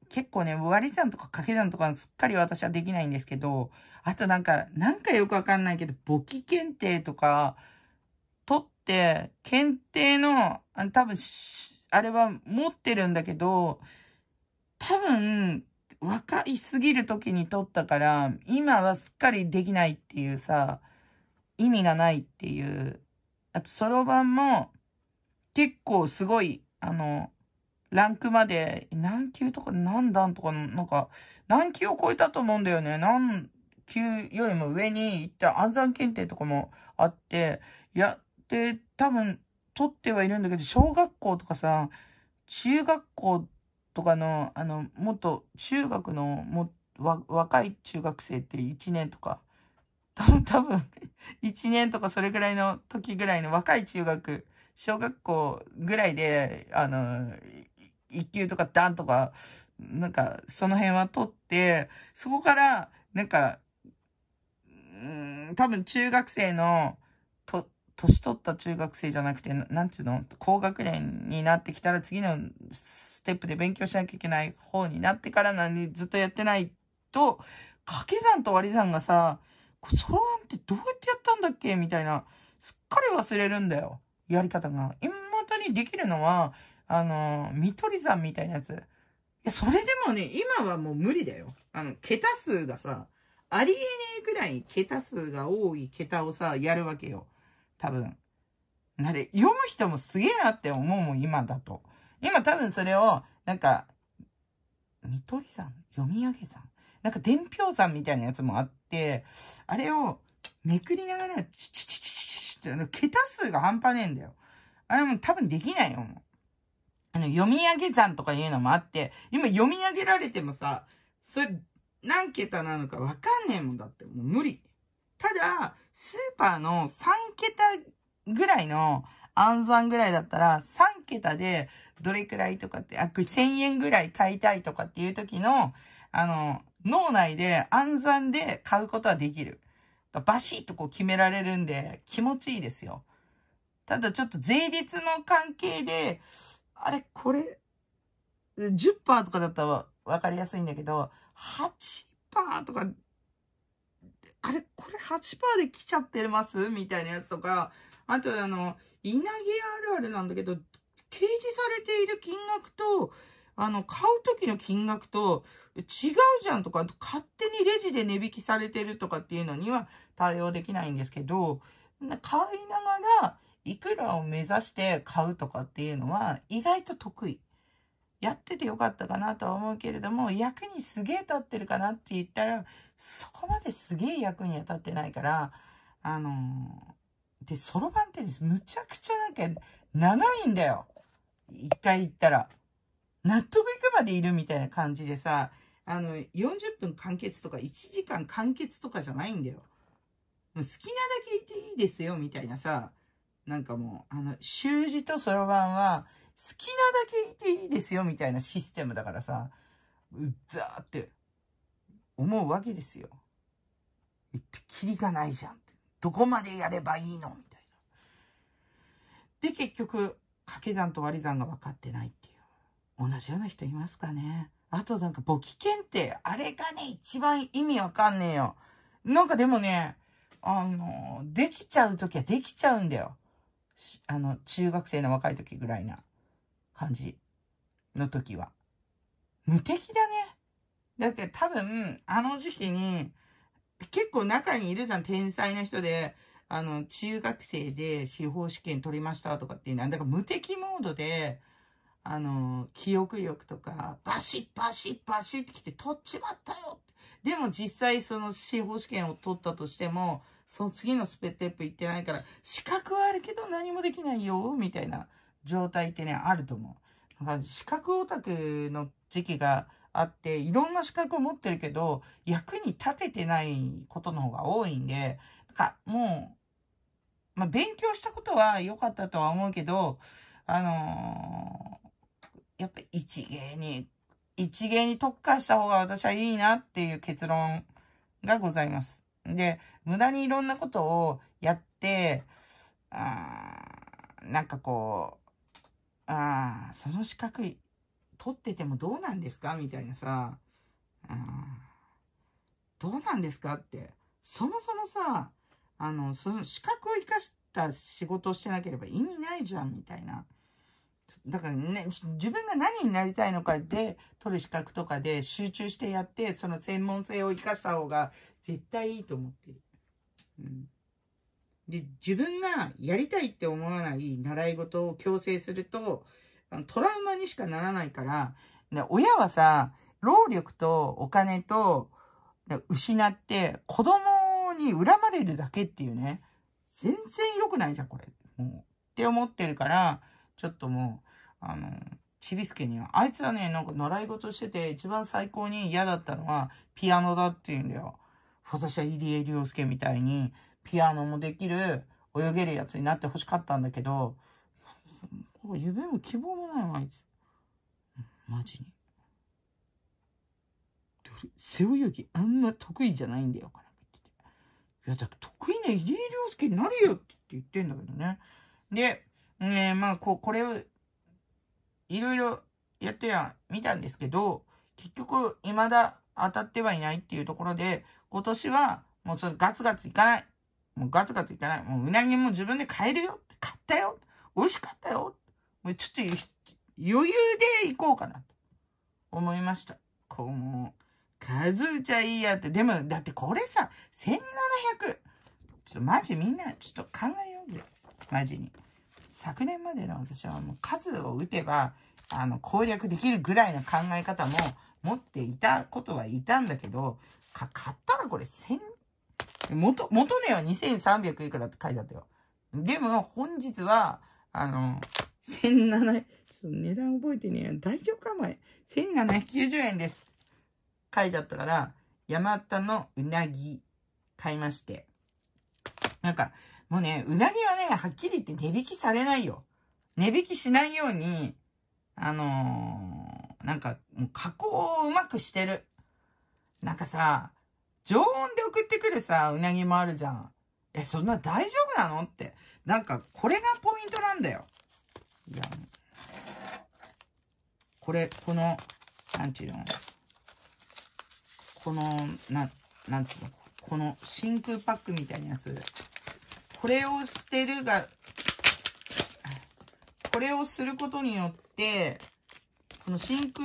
ー、結構ね、割り算とか掛け算とかすっかり私はできないんですけど、あとなんか、なんかよくわかんないけど、簿記検定とか、取って、検定の、あの多分、あれは持ってるんだけど、多分、若いすぎる時に撮ったから、今はすっかりできないっていうさ、意味がないっていう。あと、そろばんも、結構すごい、あの、ランクまで、何級とか何段とか、なんか、何級を超えたと思うんだよね。何級よりも上に行った暗算検定とかもあって、やって、多分、取ってはいるんだけど、小学校とかさ、中学校とかの、あの、もっと中学のも若い中学生って1年とか、多 分、1 年とかそれぐらいの時ぐらいの若い中学、小学校ぐらいで、あの、1級とかダンとか、なんか、その辺は取って、そこから、なんか、うん、多分中学生の、年取った中学生じゃなくて、なんちゅうの高学年になってきたら次のステップで勉強しなきゃいけない方になってからなにずっとやってないと、掛け算と割り算がさ、それなんてどうやってやったんだっけみたいな、すっかり忘れるんだよ。やり方が。今またにできるのは、あの、見取り算みたいなやつ。いや、それでもね、今はもう無理だよ。あの、桁数がさ、ありえねえぐらい桁数が多い桁をさ、やるわけよ。多分。なれ、読む人もすげえなって思うもん、今だと。今多分それを、なんか、見取り算読み上げ算なんか伝票算みたいなやつもあって、あれをめくりながら、チチチチチチって、桁数が半端ねえんだよ。あれも多分できないよ、もう。あの、読み上げ算とかいうのもあって、今読み上げられてもさ、それ、何桁なのかわかんねえもんだって、もう無理。ただ、スーパーの3桁ぐらいの暗算ぐらいだったら、3桁でどれくらいとかって、あ、これ1000円ぐらい買いたいとかっていう時の、あの、脳内で暗算で買うことはできる。バシッとこう決められるんで気持ちいいですよ。ただちょっと税率の関係で、あれ、これ、10%とかだったらわかりやすいんだけど、8%とかあれこれ8%で来ちゃってますみたいなやつとか、あとあの、稲毛あるあるなんだけど、掲示されている金額と、あの、買う時の金額と違うじゃんとか、勝手にレジで値引きされてるとかっていうのには対応できないんですけど、買いながらいくらを目指して買うとかっていうのは意外と得意。やっててよかったかなとは思うけれども、役にすげえ立ってるかなって言ったら、そこまですげえ役には立ってないから、あのー、で、そろばんってむちゃくちゃなんか長いんだよ。一回行ったら。納得いくまでいるみたいな感じでさ、あの、40分完結とか1時間完結とかじゃないんだよ。もう好きなだけいっていいですよみたいなさ、なんかもう、あの、習字とそろばんは、好きなだけいていいですよみたいなシステムだからさ、うっざーって思うわけですよ。言ってきりがないじゃんって。どこまでやればいいのみたいな。で、結局、掛け算と割り算が分かってないっていう。同じような人いますかね。あとなんか簿記検定、あれがね、一番意味わかんねえよ。なんかでもね、あの、できちゃう時はできちゃうんだよ。あの、中学生の若い時ぐらいな。感じの時は。無敵だね。だって多分、あの時期に、結構中にいるじゃん、天才の人で、あの、中学生で司法試験取りましたとかっていうのは、だから無敵モードで、あの、記憶力とか、バシッバシッバシッってきて、取っちまったよでも実際その司法試験を取ったとしても、その次のスペッテップ行ってないから、資格はあるけど何もできないよ、みたいな状態ってね、あると思う。なんか資格オタクの時期があって、いろんな資格を持ってるけど、役に立ててないことの方が多いんで、なんかもう、まあ、勉強したことは良かったとは思うけど、あのー、やっぱ一芸に、一芸に特化した方が私はいいなっていう結論がございます。で、無駄にいろんなことをやって、あなんかこう、ああ、その資格取っててもどうなんですかみたいなさ、あどうなんですかって。そもそもさ、あの、その資格を生かした仕事をしてなければ意味ないじゃん、みたいな。だからね、自分が何になりたいのかで、取る資格とかで集中してやって、その専門性を生かした方が絶対いいと思ってる。うんで、自分がやりたいって思わない習い事を強制すると、トラウマにしかならないから、で親はさ、労力とお金と失って子供に恨まれるだけっていうね、全然良くないじゃん、これ。もう。って思ってるから、ちょっともう、あの、ちびすけには、あいつはね、なんか習い事してて一番最高に嫌だったのはピアノだって言うんだよ。私は入江良介みたいに、ピアノもできる、泳げるやつになってほしかったんだけど、夢も希望もないわ、あいつ。マジに。背泳ぎあんま得意じゃないんだよ、からていや、だって得意な入江陵介になるよって言ってんだけどね。で、ねまあ、こう、これを、いろいろやっては見たんですけど、結局、未だ当たってはいないっていうところで、今年は、もうそガツガツいかない。もうガツガツいかない。もううなぎも自分で買えるよ。買ったよ。美味しかったよ。もうちょっと余裕で行こうかなと思いました。こうもう、数打ちゃいいやって。でも、だってこれさ、1700。ちょっとマジみんな、ちょっと考えようぜ。マジに。昨年までの私はもう数を打てば、あの、攻略できるぐらいの考え方も持っていたことはいたんだけど、買ったらこれ1700元、元値は2300いくらって書いてあったよ。でも、本日は、あの、1700、値段覚えてねえよ。大丈夫かお前。1790円です。書いてあったから、山田のうなぎ買いまして。なんか、もうね、うなぎはね、はっきり言って値引きされないよ。値引きしないように、あのー、なんか、加工をうまくしてる。なんかさ、常温で送ってくるさ、うなぎもあるじゃん。え、そんな大丈夫なのって。なんか、これがポイントなんだよ。いや、これ、この、なんていうのこの、な、なんていうのこの真空パックみたいなやつ。これをしてるが、これをすることによって、この真空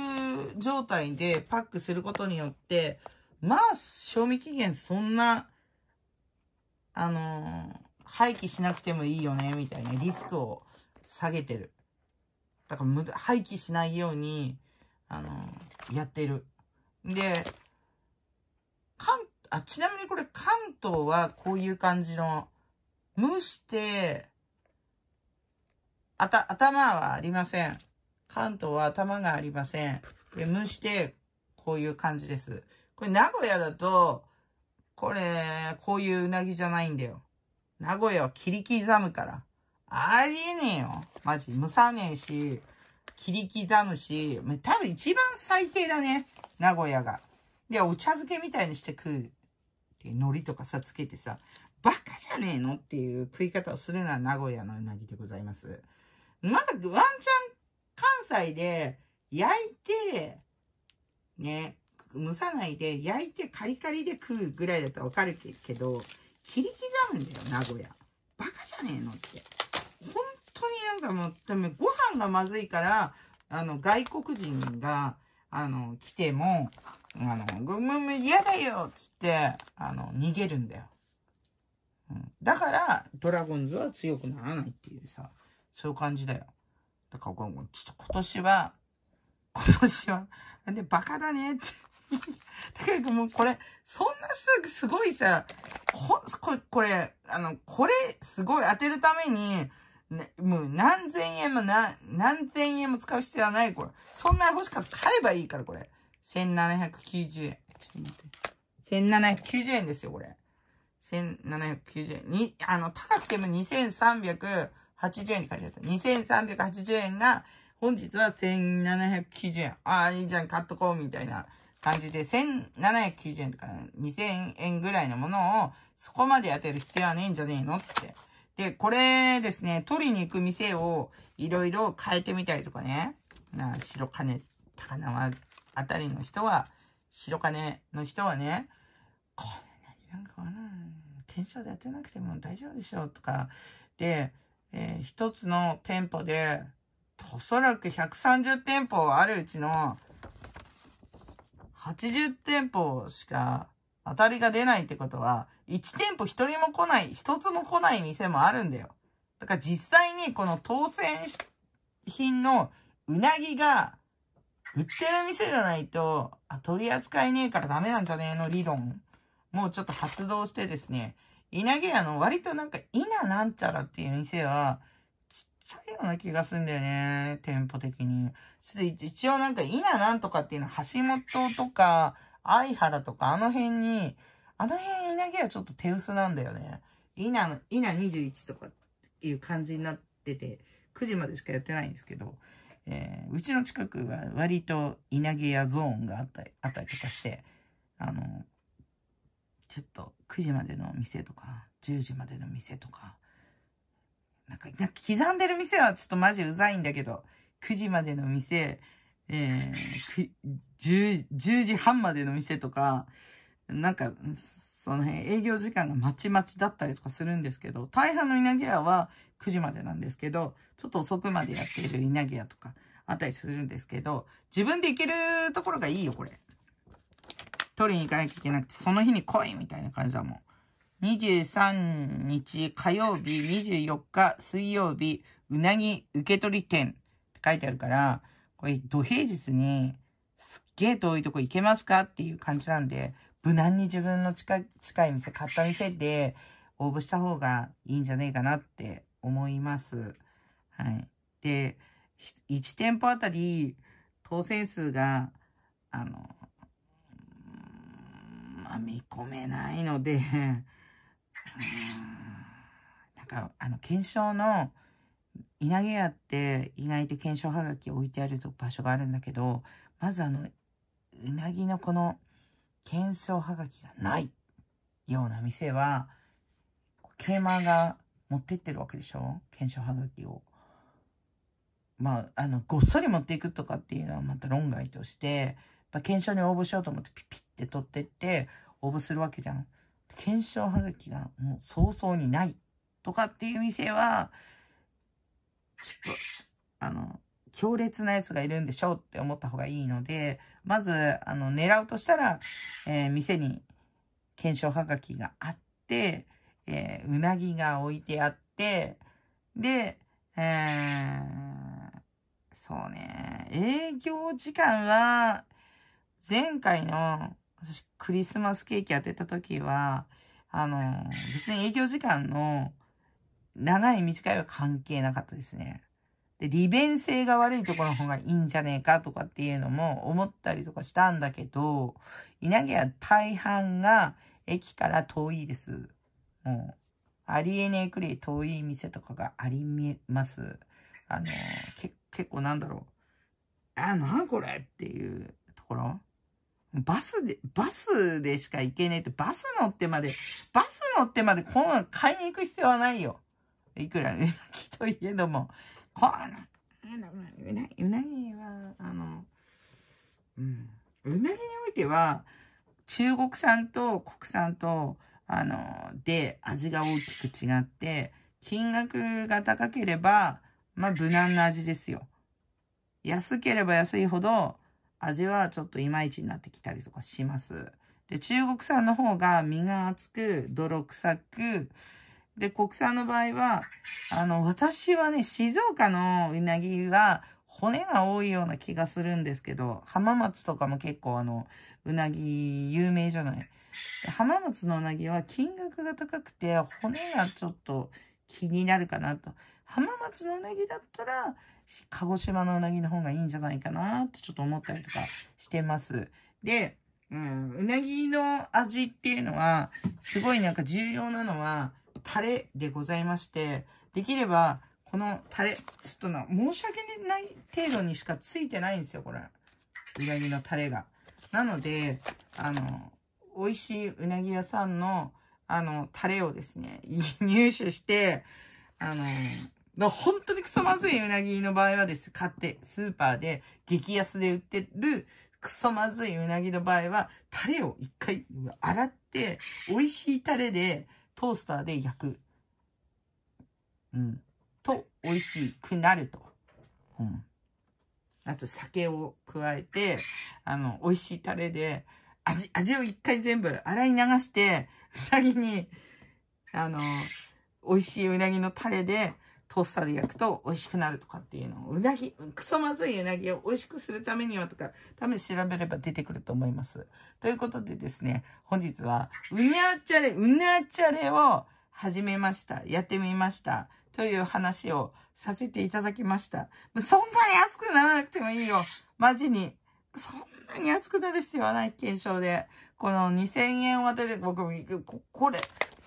状態でパックすることによって、まあ、賞味期限そんな、あのー、廃棄しなくてもいいよね、みたいなリスクを下げてる。だから無、廃棄しないように、あのー、やってる。で、関、あ、ちなみにこれ関東はこういう感じの、蒸して、あた、頭はありません。関東は頭がありません。で、蒸して、こういう感じです。これ名古屋だと、これ、こういううなぎじゃないんだよ。名古屋は切り刻むから。ありえねえよ。マジ。蒸さねえし、切り刻むし、多分一番最低だね。名古屋が。で、お茶漬けみたいにして食う。海苔とかさ、つけてさ、バカじゃねえのっていう食い方をするのは名古屋のうなぎでございます。まだワンチャン関西で焼いて、ね、蒸さないで焼いてカリカリで食うぐらいだったらわかるけど、切り刻むんだよ、名古屋。バカじゃねえのって。本当になんかもう、多ご飯がまずいから、あの、外国人が、あの、来ても、あの、ぐむむ嫌だよつって、あの、逃げるんだよ。うん、だから、ドラゴンズは強くならないっていうさ、そういう感じだよ。だから、ちょっと今年は、今年は、で、バカだねって。てかくもうこれ、そんなすぐ、すごいさ、こ、これ、これ、あの、これ、すごい当てるために、ね、もう何千円もな、何千円も使う必要はない、これ。そんな欲しかった買えばいいから、これ。1790円。ちょっと待って。1790円ですよ、これ。1790円。に、あの、高くても2380円って書いてあった。2380円が、本日は1790円。ああ、いいじゃん、買っとこう、みたいな。感じで、1790円とか2000円ぐらいのものを、そこまで当てる必要はねえんじゃねえのって。で、これですね、取りに行く店をいろいろ変えてみたりとかね、な白金、高輪あたりの人は、白金の人はね、こんなになんかな、検証でやってなくても大丈夫でしょとか、で、えー、一つの店舗で、おそらく130店舗あるうちの80店舗しか当たりが出ないってことは、1店舗1人も来ない、1つも来ない店もあるんだよ。だから実際にこの当選品のうなぎが売ってる店じゃないと、あ、取り扱いねえからダメなんじゃねえの理論。もうちょっと発動してですね、稲毛屋の割となんか稲なんちゃらっていう店は、ちゃうような気がするんだよね。テンポ的に。ちょっと一応なんか、稲なんとかっていうのは、橋本とか、相原とか、あの辺に、あの辺稲毛はちょっと手薄なんだよね。稲の、稲21とかっていう感じになってて、9時までしかやってないんですけど、えー、うちの近くは割と稲毛やゾーンがあったり、あったりとかして、あの、ちょっと9時までの店とか、10時までの店とか、なんか、なんか刻んでる店はちょっとマジうざいんだけど、9時までの店、えー、10, 10時半までの店とか、なんか、その辺営業時間がまちまちだったりとかするんですけど、大半の稲毛屋は9時までなんですけど、ちょっと遅くまでやっている稲毛屋とかあったりするんですけど、自分で行けるところがいいよ、これ。取りに行かなきゃいけなくて、その日に来いみたいな感じだもん。23日火曜日、24日水曜日、うなぎ受け取り店って書いてあるから、これ土平日にすっげえ遠いとこ行けますかっていう感じなんで、無難に自分の近い店、買った店で応募した方がいいんじゃねえかなって思います。はい。で、1店舗あたり当選数が、あの、見込めないのでなんか、あの、検証の、稲毛屋って意外と検証はがき置いてある場所があるんだけど、まずあの、うなぎのこの検証はがきがないような店は、ケーマーが持ってってるわけでしょ検証はがきを。まあ、あの、ごっそり持っていくとかっていうのはまた論外として、検証に応募しようと思ってピピって取ってって応募するわけじゃん。検証はがきがもう早々にないとかっていう店は、ちょっと、あの、強烈なやつがいるんでしょうって思った方がいいので、まず、あの、狙うとしたら、えー、店に検証はがきがあって、えー、うなぎが置いてあって、で、えー、そうね、営業時間は、前回の私、クリスマスケーキ当てた時は、あの、別に営業時間の長い短いは関係なかったですね。で、利便性が悪いところの方がいいんじゃねえかとかっていうのも思ったりとかしたんだけど、稲毛は大半が駅から遠いです。もう、ありえねえくらい遠い店とかがあります。あの、け、結構なんだろう。あ、なんこれっていうところバスで、バスでしか行けねえって、バス乗ってまで、バス乗ってまでこん買いに行く必要はないよ。いくらうなぎといえども、こんな、うなうなぎは、あの、うん、うなぎにおいては、中国産と国産と、あの、で、味が大きく違って、金額が高ければ、まあ、無難な味ですよ。安ければ安いほど、味はちょっとイマイチになってきたりとかします。で、中国産の方が身が厚く、泥臭く、で、国産の場合は、あの、私はね、静岡のうなぎは骨が多いような気がするんですけど、浜松とかも結構あの、うなぎ有名じゃない。浜松のうなぎは金額が高くて、骨がちょっと気になるかなと。浜松のうなぎだったら、鹿児島のうなぎの方がいいんじゃないかなってちょっと思ったりとかしてます。で、うん、うなぎの味っていうのは、すごいなんか重要なのは、タレでございまして、できれば、このタレ、ちょっとな、申し訳ない程度にしかついてないんですよ、これ。うなぎのタレが。なので、あの、美味しいうなぎ屋さんの、あの、タレをですね、入手して、あの、の、本当にクソまずいうなぎの場合はです。買って、スーパーで激安で売ってるクソまずいうなぎの場合は、タレを一回洗って、美味しいタレでトースターで焼く。うん。と、美味しくなると。うん。あと、酒を加えて、あの、美味しいタレで、味、味を一回全部洗い流して、うなぎに、あの、美味しいうなぎのタレで、トッサで焼くと美味しくなるとかっていうのを、うなぎ、クソまずいうなぎを美味しくするためにはとか、多分調べれば出てくると思います。ということでですね、本日は、うにゃちゃれ、うにゃちゃれを始めました。やってみました。という話をさせていただきました。そんなに熱くならなくてもいいよ。マジに。そんなに熱くなる必要はない、検証で。この2000円を渡る、僕、これ、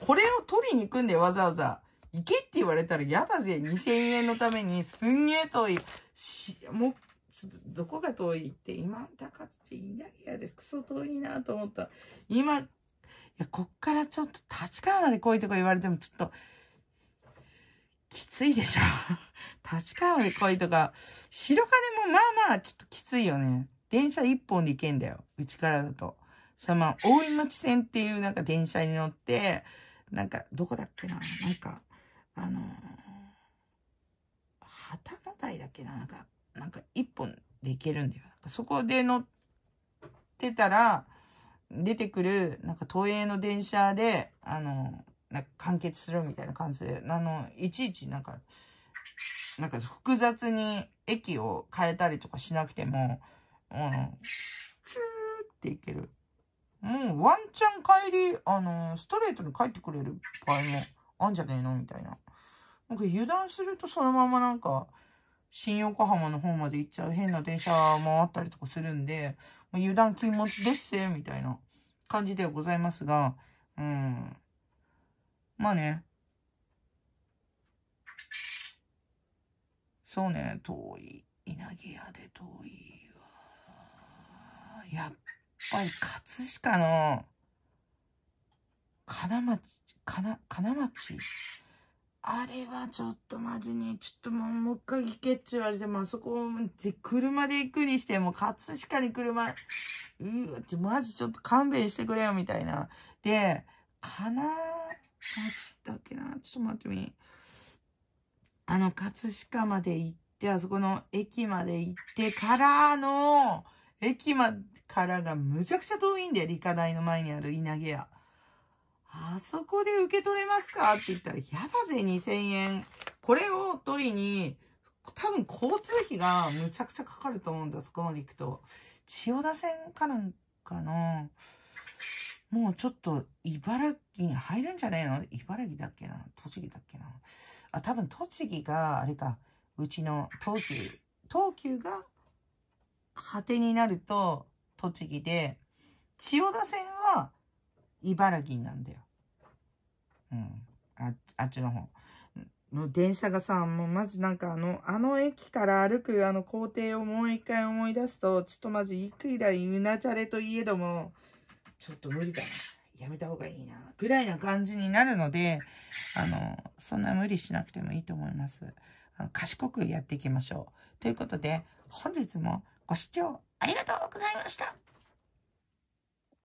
これを取りに行くんで、わざわざ。行けって言われたらやだぜ。2000円のためにすんげえ遠い。し、もう、ちょっとどこが遠いって今高っていなきゃですクソ遠いなと思った今いやこっからちょっと立川まで来いとか言われてもちょっときついでしょ 立川まで来いとか白金もまあまあちょっときついよね電車一本で行けんだようちからだとさまあ大井町線っていうなんか電車に乗ってなんかどこだっけななんかあの旗の台だっけな、なんか、なんか一本でいけるんだよ。そこで乗ってたら、出てくる、なんか都営の電車で、あのなんか完結するみたいな感じで、あの、いちいちなんか、なんか複雑に駅を変えたりとかしなくても、うん、チューっていける。もうワンチャン帰り、あのストレートに帰ってくれる場合もあんじゃねえのみたいな。なんか油断するとそのままなんか、新横浜の方まで行っちゃう変な電車もあったりとかするんで、油断禁物ですぜ、みたいな感じではございますが、うん。まあね。そうね、遠い。稲毛屋で遠いわ。やっぱり葛飾の、金町、金、金町あれはちょっとマジに、ちょっともう、もう一回行けって言われても、あそこ、車で行くにしても、葛飾に車、うわ、マジちょっと勘弁してくれよ、みたいな。で、かな、マジだっけな、ちょっと待ってみ。あの、葛飾まで行って、あそこの駅まで行ってからの、駅ま、からがむちゃくちゃ遠いんだよ、理科大の前にある稲毛屋。あそこで受け取れますかって言ったら、やだぜ、2000円。これを取りに、多分交通費がむちゃくちゃかかると思うんだ、そこまで行くと。千代田線かなんかの、もうちょっと茨城に入るんじゃねえの茨城だっけな栃木だっけなあ、多分栃木が、あれか、うちの東急。東急が果てになると栃木で、千代田線は茨城なんだよ。うん。ああっちの方。の電車がさ、もうマジなんかあの、あの駅から歩くあの工程をもう一回思い出すと、ちょっとマジいくらうなちゃれといえども、ちょっと無理だな。やめた方がいいな。ぐらいな感じになるので、あの、そんな無理しなくてもいいと思います。あの賢くやっていきましょう。ということで、本日もご視聴ありがとうございました。